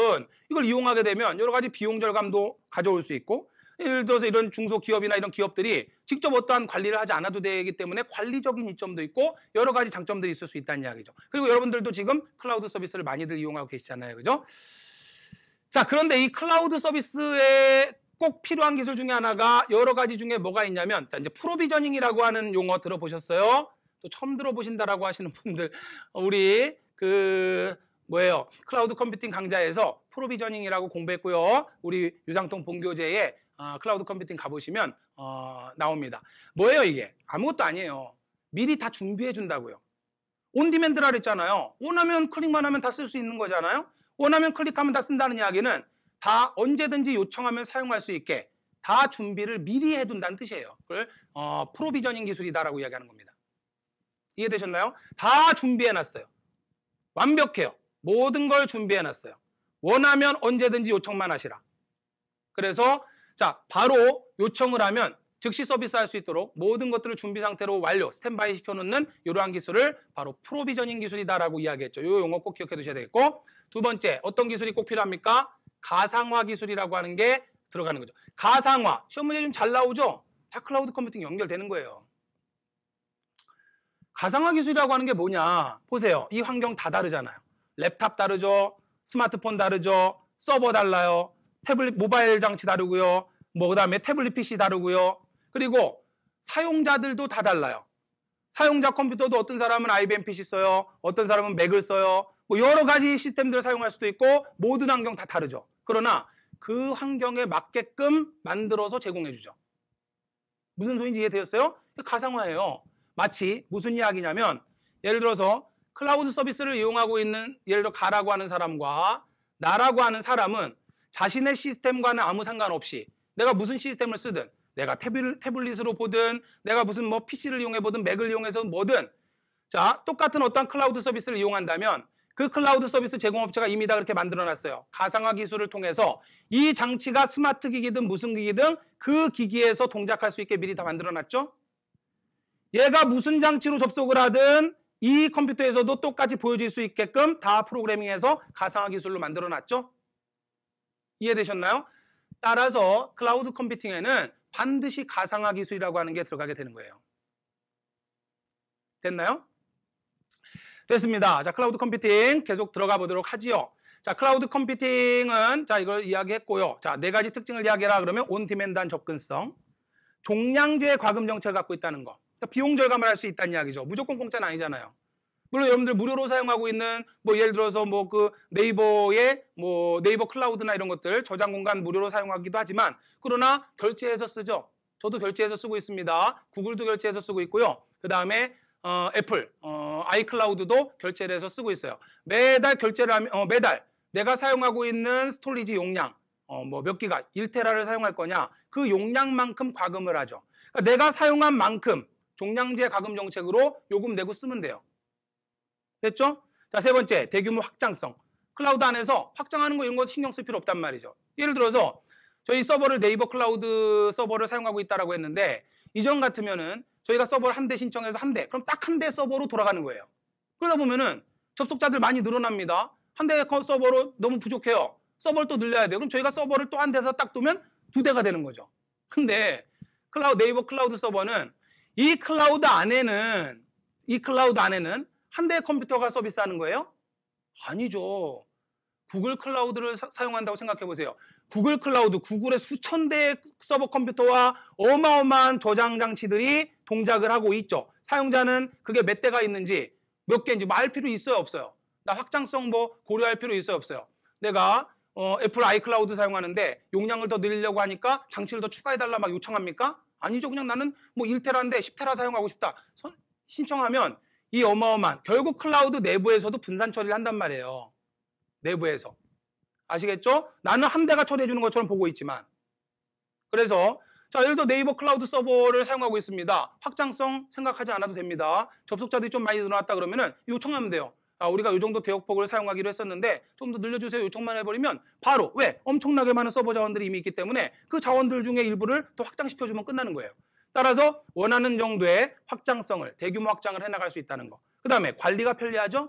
이걸 이용하게 되면 여러 가지 비용 절감도 가져올 수 있고 예를 들어서 이런 중소기업이나 이런 기업들이 직접 어떠한 관리를 하지 않아도 되기 때문에 관리적인 이점도 있고 여러 가지 장점들이 있을 수 있다는 이야기죠. 그리고 여러분들도 지금 클라우드 서비스를 많이들 이용하고 계시잖아요. 그죠? 자, 그런데 이 클라우드 서비스에 꼭 필요한 기술 중에 하나가 여러 가지 중에 뭐가 있냐면 자, 이제 프로비저닝이라고 하는 용어 들어보셨어요? 또 처음 들어보신다라고 하시는 분들 우리 그 뭐예요? 클라우드 컴퓨팅 강좌에서 프로비저닝이라고 공부했고요. 우리 유상통 본교재에 어, 클라우드 컴퓨팅 가보시면 어, 나옵니다. 뭐예요 이게? 아무것도 아니에요. 미리 다 준비해 준다고요. 온디맨드라 그랬잖아요. 원하면 클릭만 하면 다 쓸 수 있는 거잖아요. 원하면 클릭하면 다 쓴다는 이야기는 다 언제든지 요청하면 사용할 수 있게 다 준비를 미리 해둔다는 뜻이에요. 그걸 어, 프로비저닝 기술이다라고 이야기하는 겁니다. 이해되셨나요? 다 준비해놨어요. 완벽해요. 모든 걸 준비해 놨어요. 원하면 언제든지 요청만 하시라. 그래서 자, 바로 요청을 하면 즉시 서비스할 수 있도록 모든 것들을 준비 상태로 완료, 스탠바이 시켜놓는 이러한 기술을 바로 프로비저닝 기술이다라고 이야기했죠. 이 용어 꼭 기억해 두셔야 되겠고 두 번째, 어떤 기술이 꼭 필요합니까? 가상화 기술이라고 하는 게 들어가는 거죠. 가상화, 시험 문제 좀 잘 나오죠? 다 클라우드 컴퓨팅 연결되는 거예요. 가상화 기술이라고 하는 게 뭐냐? 보세요. 이 환경 다 다르잖아요. 랩탑 다르죠. 스마트폰 다르죠. 서버 달라요. 태블릿 모바일 장치 다르고요. 뭐 그다음에 태블릿 PC 다르고요. 그리고 사용자들도 다 달라요. 사용자 컴퓨터도 어떤 사람은 IBM PC 써요. 어떤 사람은 맥을 써요. 뭐 여러 가지 시스템들을 사용할 수도 있고 모든 환경 다 다르죠. 그러나 그 환경에 맞게끔 만들어서 제공해 주죠. 무슨 소인지 이해되었어요? 가상화예요. 마치 무슨 이야기냐면 예를 들어서 클라우드 서비스를 이용하고 있는 예를 들어 가라고 하는 사람과 나라고 하는 사람은 자신의 시스템과는 아무 상관없이 내가 무슨 시스템을 쓰든 내가 태블, 태블릿으로 보든 내가 무슨 뭐 PC를 이용해 보든 맥을 이용해서 뭐든 자 똑같은 어떤 클라우드 서비스를 이용한다면 그 클라우드 서비스 제공업체가 이미 다 그렇게 만들어놨어요. 가상화 기술을 통해서 이 장치가 스마트 기기든 무슨 기기든 그 기기에서 동작할 수 있게 미리 다 만들어놨죠. 얘가 무슨 장치로 접속을 하든 이 컴퓨터에서도 똑같이 보여질 수 있게끔 다 프로그래밍해서 가상화 기술로 만들어 놨죠. 이해되셨나요? 따라서 클라우드 컴퓨팅에는 반드시 가상화 기술이라고 하는 게 들어가게 되는 거예요. 됐나요? 됐습니다. 자, 클라우드 컴퓨팅 계속 들어가 보도록 하지요. 자, 클라우드 컴퓨팅은 자, 이걸 이야기했고요. 자, 네 가지 특징을 이야기해라 그러면 온 디맨드한 접근성, 종량제 과금 정책을 갖고 있다는 거. 그러니까 비용 절감을 할 수 있다는 이야기죠. 무조건 공짜는 아니잖아요. 물론 여러분들 무료로 사용하고 있는 뭐 예를 들어서 뭐 그 네이버의 뭐 네이버 클라우드나 이런 것들 저장 공간 무료로 사용하기도 하지만 그러나 결제해서 쓰죠. 저도 결제해서 쓰고 있습니다. 구글도 결제해서 쓰고 있고요. 그 다음에 어, 애플, 어, 아이클라우드도 결제를 해서 쓰고 있어요. 매달 결제를 하면 어, 매달 내가 사용하고 있는 스토리지 용량 어, 뭐 몇 기가 1테라를 사용할 거냐 그 용량만큼 과금을 하죠. 그러니까 내가 사용한 만큼 종량제 가금 정책으로 요금 내고 쓰면 돼요. 됐죠? 자, 세 번째, 대규모 확장성. 클라우드 안에서 확장하는 거 이런 거 신경 쓸 필요 없단 말이죠. 예를 들어서 저희 서버를 네이버 클라우드 서버를 사용하고 있다라고 했는데 이전 같으면은 저희가 서버를 한 대 신청해서 한 대, 그럼 딱 한 대 서버로 돌아가는 거예요. 그러다 보면은 접속자들 많이 늘어납니다. 한 대 서버로 너무 부족해요. 서버를 또 늘려야 돼요. 그럼 저희가 서버를 또 한 대에서 딱 두면 두 대가 되는 거죠. 근데 클라우드 네이버 클라우드 서버는 이 클라우드 안에는 이 클라우드 안에는 한 대의 컴퓨터가 서비스하는 거예요? 아니죠. 구글 클라우드를 사, 용한다고 생각해 보세요. 구글 클라우드, 구글의 수천 대의 서버 컴퓨터와 어마어마한 저장 장치들이 동작을 하고 있죠. 사용자는 그게 몇 대가 있는지 몇 개인지 말 뭐 필요 있어요, 없어요? 나 확장성 뭐 고려할 필요 있어요, 없어요? 내가 어, 애플 아이클라우드 사용하는데 용량을 더 늘리려고 하니까 장치를 더 추가해달라 막 요청합니까? 아니죠. 그냥 나는 뭐 1테라인데 10테라 사용하고 싶다. 선, 신청하면 이 어마어마한 결국 클라우드 내부에서도 분산 처리를 한단 말이에요. 내부에서. 아시겠죠? 나는 한 대가 처리해 주는 것처럼 보고 있지만. 그래서 자, 예를 들어 네이버 클라우드 서버를 사용하고 있습니다. 확장성 생각하지 않아도 됩니다. 접속자들이 좀 많이 늘어났다 그러면은 요청하면 돼요. 아, 우리가 이 정도 대역폭을 사용하기로 했었는데 좀 더 늘려주세요 요청만 해버리면 바로 왜 엄청나게 많은 서버 자원들이 이미 있기 때문에 그 자원들 중에 일부를 더 확장시켜주면 끝나는 거예요. 따라서 원하는 정도의 확장성을 대규모 확장을 해나갈 수 있다는 거. 그 다음에 관리가 편리하죠.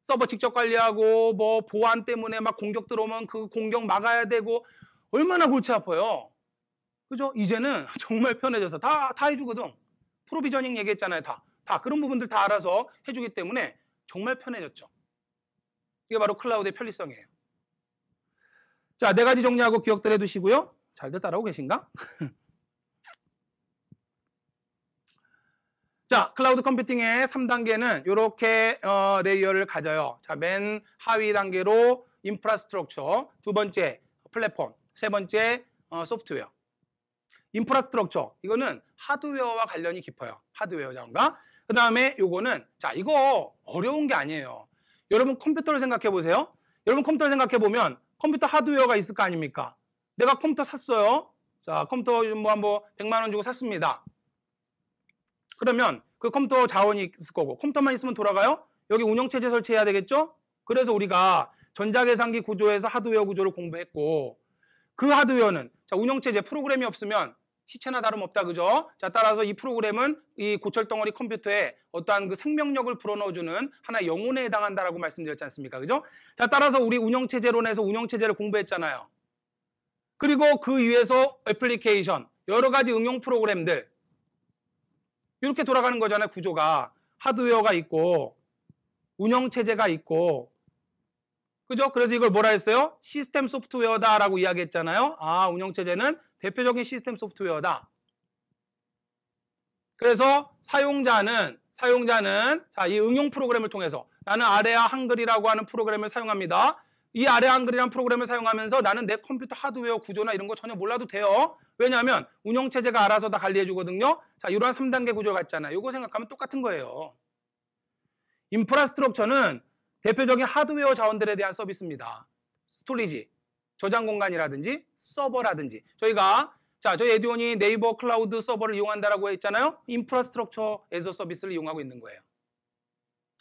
서버 직접 관리하고 뭐 보안 때문에 막 공격 들어오면 그 공격 막아야 되고 얼마나 골치 아파요. 그죠? 이제는 정말 편해져서 다, 다 해주거든. 프로비저닝 얘기했잖아요. 다. 다. 그런 부분들 다 알아서 해주기 때문에 정말 편해졌죠. 이게 바로 클라우드의 편리성이에요. 자, 네 가지 정리하고 기억들 해두시고요. 잘들 따라오고 계신가? 자, 클라우드 컴퓨팅의 3단계는 이렇게 어, 레이어를 가져요. 자, 맨 하위 단계로 인프라스트럭처, 두 번째 플랫폼, 세 번째 어, 소프트웨어. 인프라스트럭처 이거는 하드웨어와 관련이 깊어요. 하드웨어 자원과 그 다음에 요거는 자 이거 어려운 게 아니에요. 여러분 컴퓨터를 생각해 보세요. 여러분 컴퓨터를 생각해 보면 컴퓨터 하드웨어가 있을 거 아닙니까? 내가 컴퓨터 샀어요. 자 컴퓨터 뭐한 뭐 100만 원 주고 샀습니다. 그러면 그 컴퓨터 자원이 있을 거고 컴퓨터만 있으면 돌아가요? 여기 운영체제 설치해야 되겠죠? 그래서 우리가 전자계산기 구조에서 하드웨어 구조를 공부했고 그 하드웨어는 자, 운영체제 프로그램이 없으면 시체나 다름없다 그죠? 자 따라서 이 프로그램은 이 고철 덩어리 컴퓨터에 어떠한 그 생명력을 불어넣어주는 하나 의 영혼에 해당한다라고 말씀드렸지 않습니까? 그죠? 자 따라서 우리 운영체제론에서 운영체제를 공부했잖아요. 그리고 그 위에서 애플리케이션 여러 가지 응용 프로그램들 이렇게 돌아가는 거잖아요 구조가 하드웨어가 있고 운영체제가 있고 그죠? 그래서 이걸 뭐라 했어요? 시스템 소프트웨어다라고 이야기했잖아요. 아, 운영체제는 대표적인 시스템 소프트웨어다. 그래서 사용자는 사용자는 자, 이 응용 프로그램을 통해서 나는 아레아 한글이라고 하는 프로그램을 사용합니다. 이 아레아 한글이라는 프로그램을 사용하면서 나는 내 컴퓨터 하드웨어 구조나 이런 거 전혀 몰라도 돼요. 왜냐하면 운영체제가 알아서 다 관리해 주거든요. 자, 이러한 3단계 구조가 있잖아요. 이거 생각하면 똑같은 거예요. 인프라스트럭처는 대표적인 하드웨어 자원들에 대한 서비스입니다. 스토리지, 저장 공간이라든지 서버라든지 저희가 자, 저희 에듀온이 네이버 클라우드 서버를 이용한다라고 했잖아요. 인프라스트럭처 에서 서비스를 이용하고 있는 거예요.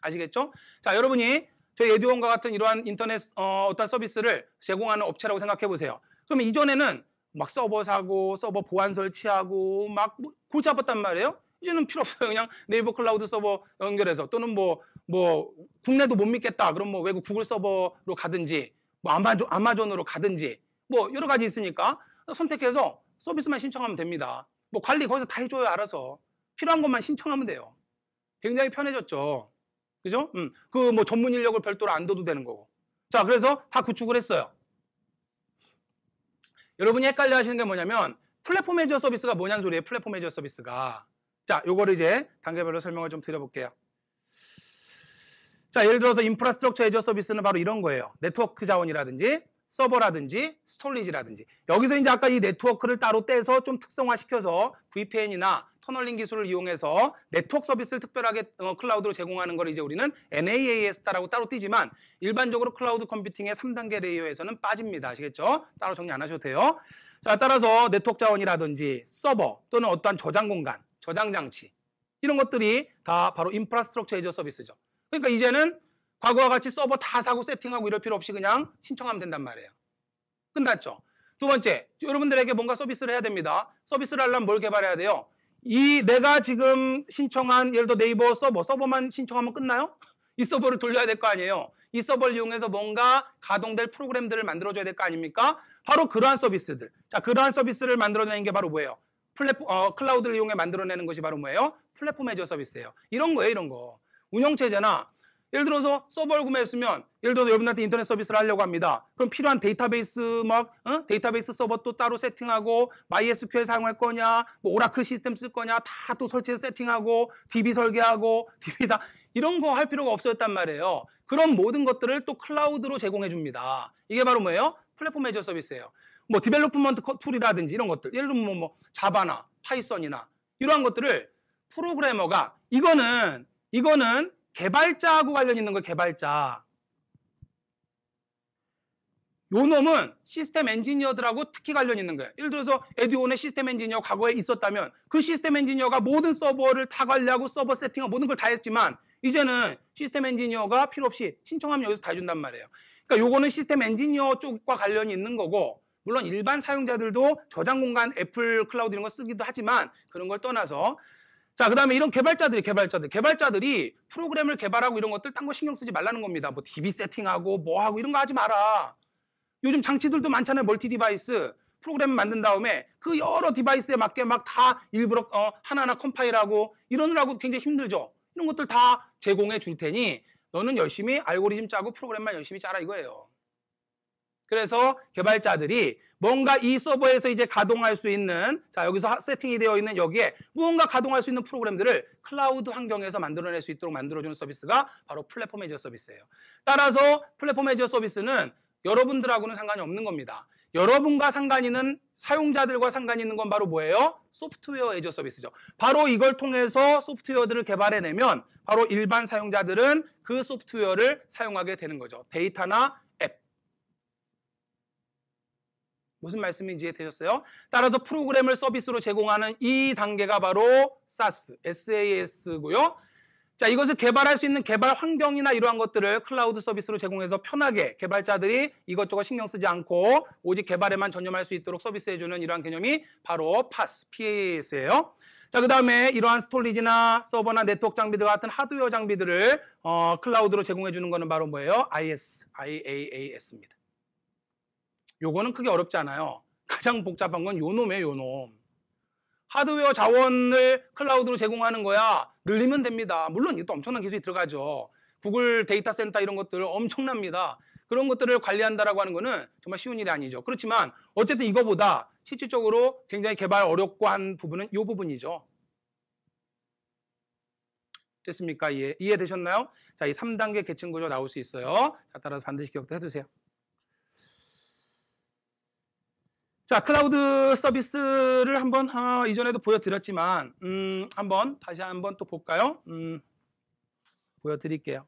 아시겠죠? 자, 여러분이 저희 에듀온과 같은 이러한 인터넷 어, 어떤 서비스를 제공하는 업체라고 생각해 보세요. 그러면 이전에는 막 서버 사고 서버 보안 설치하고 막 골치 뭐 아팠단 말이에요. 이제는 필요 없어요. 그냥 네이버 클라우드 서버 연결해서 또는 뭐뭐 뭐, 국내도 못 믿겠다. 그럼 뭐 외국 구글 서버로 가든지 뭐 아마존, 아마존으로 가든지 뭐 여러 가지 있으니까 선택해서 서비스만 신청하면 됩니다. 뭐 관리 거기서 다 해줘요 알아서 필요한 것만 신청하면 돼요. 굉장히 편해졌죠. 그죠? 음, 그뭐 전문 인력을 별도로 안 둬도 되는 거고. 자, 그래서 다 구축을 했어요. 여러분이 헷갈려 하시는 게 뭐냐면 플랫폼 해저 서비스가 뭐냐는 소리예요. 플랫폼 해저 서비스가. 자, 요거를 이제 단계별로 설명을 좀 드려볼게요. 자, 예를 들어서 인프라스트럭처 애저 서비스는 바로 이런 거예요. 네트워크 자원이라든지 서버라든지 스톨리지라든지 여기서 이제 아까 이 네트워크를 따로 떼서 좀 특성화시켜서 VPN이나 터널링 기술을 이용해서 네트워크 서비스를 특별하게 어, 클라우드로 제공하는 걸 이제 우리는 NaaS다라고 따로 띄지만 일반적으로 클라우드 컴퓨팅의 3단계 레이어에서는 빠집니다. 아시겠죠? 따로 정리 안 하셔도 돼요. 자, 따라서 네트워크 자원이라든지 서버 또는 어떠한 저장 공간, 저장 장치 이런 것들이 다 바로 인프라스트럭처 애저 서비스죠. 그러니까 이제는 과거와 같이 서버 다 사고 세팅하고 이럴 필요 없이 그냥 신청하면 된단 말이에요. 끝났죠. 두 번째, 여러분들에게 뭔가 서비스를 해야 됩니다. 서비스를 하려면 뭘 개발해야 돼요? 이 내가 지금 신청한 예를 들어 네이버 서버, 서버만 신청하면 끝나요? 이 서버를 돌려야 될 거 아니에요. 이 서버를 이용해서 뭔가 가동될 프로그램들을 만들어줘야 될 거 아닙니까? 바로 그러한 서비스들. 자, 그러한 서비스를 만들어내는 게 바로 뭐예요? 플랫 어, 클라우드를 이용해 만들어내는 것이 바로 뭐예요? 플랫폼 해저 서비스예요. 이런 거예요, 이런 거. 운영체제나 예를 들어서 서버를 구매했으면 예를 들어서 여러분한테 인터넷 서비스를 하려고 합니다. 그럼 필요한 데이터베이스 막 어? 데이터베이스 서버 또 따로 세팅하고 MySQL 사용할 거냐, 뭐 오라클 시스템 쓸 거냐 다 또 설치해서 세팅하고 DB 설계하고 DB 다 이런 거 할 필요가 없어졌단 말이에요. 그런 모든 것들을 또 클라우드로 제공해 줍니다. 이게 바로 뭐예요? 플랫폼 매저 서비스예요. 뭐 디벨로프먼트 툴이라든지 이런 것들 예를 들면 뭐, 뭐 자바나 파이썬이나 이러한 것들을 프로그래머가 이거는 이거는 개발자하고 관련 있는 거 개발자. 요 놈은 시스템 엔지니어들하고 특히 관련 있는 거예요. 예를 들어서 에듀온의 시스템 엔지니어 과거에 있었다면 그 시스템 엔지니어가 모든 서버를 다 관리하고 서버 세팅하고 모든 걸 다 했지만 이제는 시스템 엔지니어가 필요 없이 신청하면 여기서 다 해준단 말이에요. 그러니까 요거는 시스템 엔지니어 쪽과 관련이 있는 거고 물론 일반 사용자들도 저장 공간 애플 클라우드 이런 거 쓰기도 하지만 그런 걸 떠나서 자, 그 다음에 이런 개발자들이, 개발자들, 개발자들이 프로그램을 개발하고 이런 것들 딴 거 신경 쓰지 말라는 겁니다. 뭐 DB 세팅하고 뭐 하고 이런 거 하지 마라. 요즘 장치들도 많잖아요. 멀티 디바이스. 프로그램 만든 다음에 그 여러 디바이스에 맞게 막 다 일부러 어, 하나하나 컴파일하고 이러느라고 굉장히 힘들죠. 이런 것들 다 제공해 줄 테니 너는 열심히 알고리즘 짜고 프로그램만 열심히 짜라 이거예요. 그래서 개발자들이 뭔가 이 서버에서 이제 가동할 수 있는 자 여기서 세팅이 되어 있는 여기에 무언가 가동할 수 있는 프로그램들을 클라우드 환경에서 만들어낼 수 있도록 만들어주는 서비스가 바로 플랫폼 에이저 서비스예요. 따라서 플랫폼 에이저 서비스는 여러분들하고는 상관이 없는 겁니다. 여러분과 상관이 있는 사용자들과 상관이 있는 건 바로 뭐예요? 소프트웨어 에이저 서비스죠. 바로 이걸 통해서 소프트웨어들을 개발해내면 바로 일반 사용자들은 그 소프트웨어를 사용하게 되는 거죠. 데이터나 무슨 말씀인지 되셨어요? 따라서 프로그램을 서비스로 제공하는 이 단계가 바로 SaaS, SaaS고요. 자, 이것을 개발할 수 있는 개발 환경이나 이러한 것들을 클라우드 서비스로 제공해서 편하게 개발자들이 이것저것 신경 쓰지 않고 오직 개발에만 전념할 수 있도록 서비스해주는 이러한 개념이 바로 PaaS, PaaS예요. 자, 그 다음에 이러한 스토리지나 서버나 네트워크 장비들 같은 하드웨어 장비들을 어, 클라우드로 제공해주는 것은 바로 뭐예요? IS, IaaS입니다. 요거는 크게 어렵지 않아요. 가장 복잡한 건 요놈이에요, 요놈. 하드웨어 자원을 클라우드로 제공하는 거야. 늘리면 됩니다. 물론 이것도 엄청난 기술이 들어가죠. 구글 데이터 센터 이런 것들 엄청납니다. 그런 것들을 관리한다라고 하는 거는 정말 쉬운 일이 아니죠. 그렇지만 어쨌든 이거보다 실질적으로 굉장히 개발 어렵고 한 부분은 이 부분이죠. 됐습니까? 이해, 이해되셨나요? 자, 이 3단계 계층 구조 나올 수 있어요. 자, 따라서 반드시 기억도 해두세요. 자, 클라우드 서비스를 한번 어, 이전에도 보여드렸지만 음, 한번 다시 한번 또 볼까요? 음, 보여드릴게요.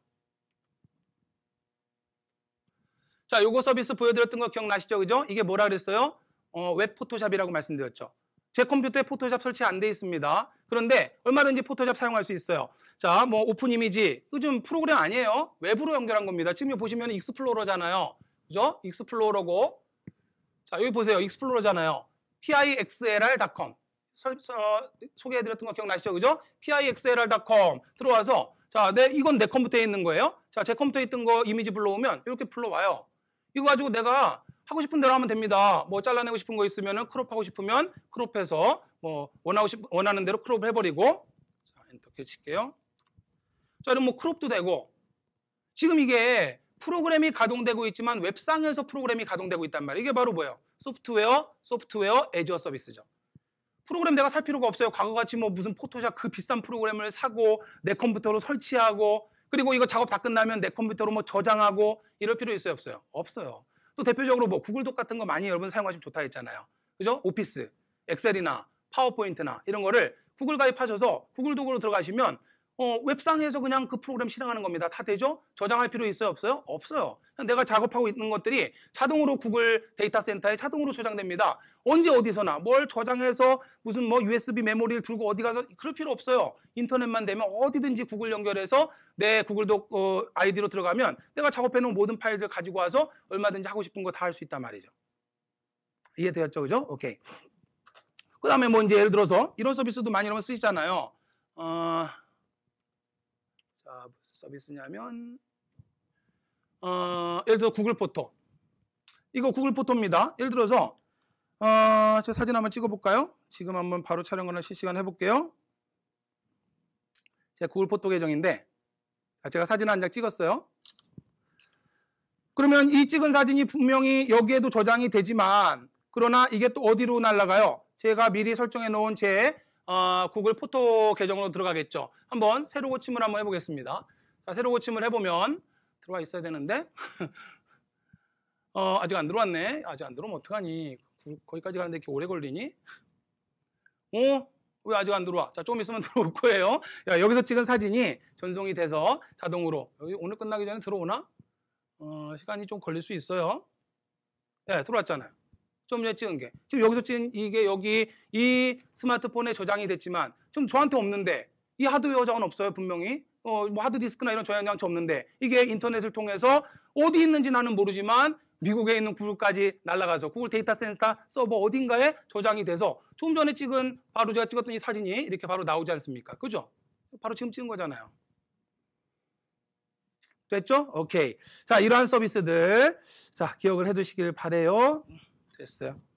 자, 요거 서비스 보여드렸던 거 기억나시죠? 그죠? 이게 뭐라 그랬어요? 어, 웹 포토샵이라고 말씀드렸죠. 제 컴퓨터에 포토샵 설치 안 돼 있습니다. 그런데 얼마든지 포토샵 사용할 수 있어요. 자, 뭐 오픈 이미지. 요즘 프로그램 아니에요. 웹으로 연결한 겁니다. 지금 보시면 익스플로러잖아요. 그죠? 익스플로러고 자, 여기 보세요. 익스플로러잖아요. pixlr.com. 설, 소개해드렸던 거 기억나시죠? 그죠? pixlr.com 들어와서 자, 내, 이건 내 컴퓨터에 있는 거예요. 자, 제 컴퓨터에 있던 거 이미지 불러오면 이렇게 불러와요. 이거 가지고 내가 하고 싶은 대로 하면 됩니다. 뭐 잘라내고 싶은 거 있으면 크롭하고 싶으면 크롭해서 뭐 원하고 싶, 원하는 대로 크롭 해버리고 자, 엔터 켜 칠게요. 자, 이럼 뭐 크롭도 되고 지금 이게 프로그램이 가동되고 있지만 웹상에서 프로그램이 가동되고 있단 말이에요. 이게 바로 뭐예요? 소프트웨어, 소프트웨어, 애저 서비스죠. 프로그램 내가 살 필요가 없어요. 과거같이 뭐 무슨 포토샵 그 비싼 프로그램을 사고 내 컴퓨터로 설치하고 그리고 이거 작업 다 끝나면 내 컴퓨터로 뭐 저장하고 이럴 필요 있어요? 없어요? 없어요. 또 대표적으로 뭐 구글독 같은 거 많이 여러분 사용하시면 좋다 했잖아요. 그죠? 오피스, 엑셀이나 파워포인트나 이런 거를 구글 가입하셔서 구글독으로 들어가시면 어, 웹상에서 그냥 그 프로그램 실행하는 겁니다. 다 되죠? 저장할 필요 있어요? 없어요? 없어요. 내가 작업하고 있는 것들이 자동으로 구글 데이터 센터에 자동으로 저장됩니다. 언제 어디서나 뭘 저장해서 무슨 뭐 USB 메모리를 들고 어디 가서 그럴 필요 없어요. 인터넷만 되면 어디든지 구글 연결해서 내 구글도 어, 아이디로 들어가면 내가 작업해 놓은 모든 파일들 가지고 와서 얼마든지 하고 싶은 거 다 할 수 있단 말이죠. 이해되었죠? 그죠? 오케이. 그 다음에 뭐 이제 예를 들어서 이런 서비스도 많이 여러 쓰시잖아요. 어... 서비스냐면 어, 예를 들어 구글 포토 이거 구글 포토입니다. 예를 들어서 어, 저 사진 한번 찍어볼까요? 지금 한번 바로 촬영을 실시간 해볼게요. 제가 구글 포토 계정인데 아, 제가 사진 한 장 찍었어요. 그러면 이 찍은 사진이 분명히 여기에도 저장이 되지만 그러나 이게 또 어디로 날아가요? 제가 미리 설정해 놓은 제 어, 구글 포토 계정으로 들어가겠죠. 한번 새로 고침을 한번 해보겠습니다. 새로 고침을 해보면 들어와 있어야 되는데 어, 아직 안 들어왔네. 아직 안 들어오면 어떡하니? 거기까지 가는데 이렇게 오래 걸리니? 어? 왜 아직 안 들어와? 자, 좀 있으면 들어올 거예요. 야, 여기서 찍은 사진이 전송이 돼서 자동으로 여기 오늘 끝나기 전에 들어오나? 어, 시간이 좀 걸릴 수 있어요. 네, 들어왔잖아요. 좀 전에 찍은 게. 지금 여기서 찍은 이게 여기 이 스마트폰에 저장이 됐지만 지금 저한테 없는데 이 하드웨어 저장은 없어요, 분명히. 어, 뭐 하드디스크나 이런 저장장치 없는데 이게 인터넷을 통해서 어디 있는지 나는 모르지만 미국에 있는 구글까지 날아가서 구글 데이터 센터 서버 어딘가에 저장이 돼서 조금 전에 찍은 바로 제가 찍었던 이 사진이 이렇게 바로 나오지 않습니까? 그죠? 바로 지금 찍은 거잖아요. 됐죠? 오케이. 자, 이러한 서비스들 자 기억을 해두시길 바래요. 됐어요.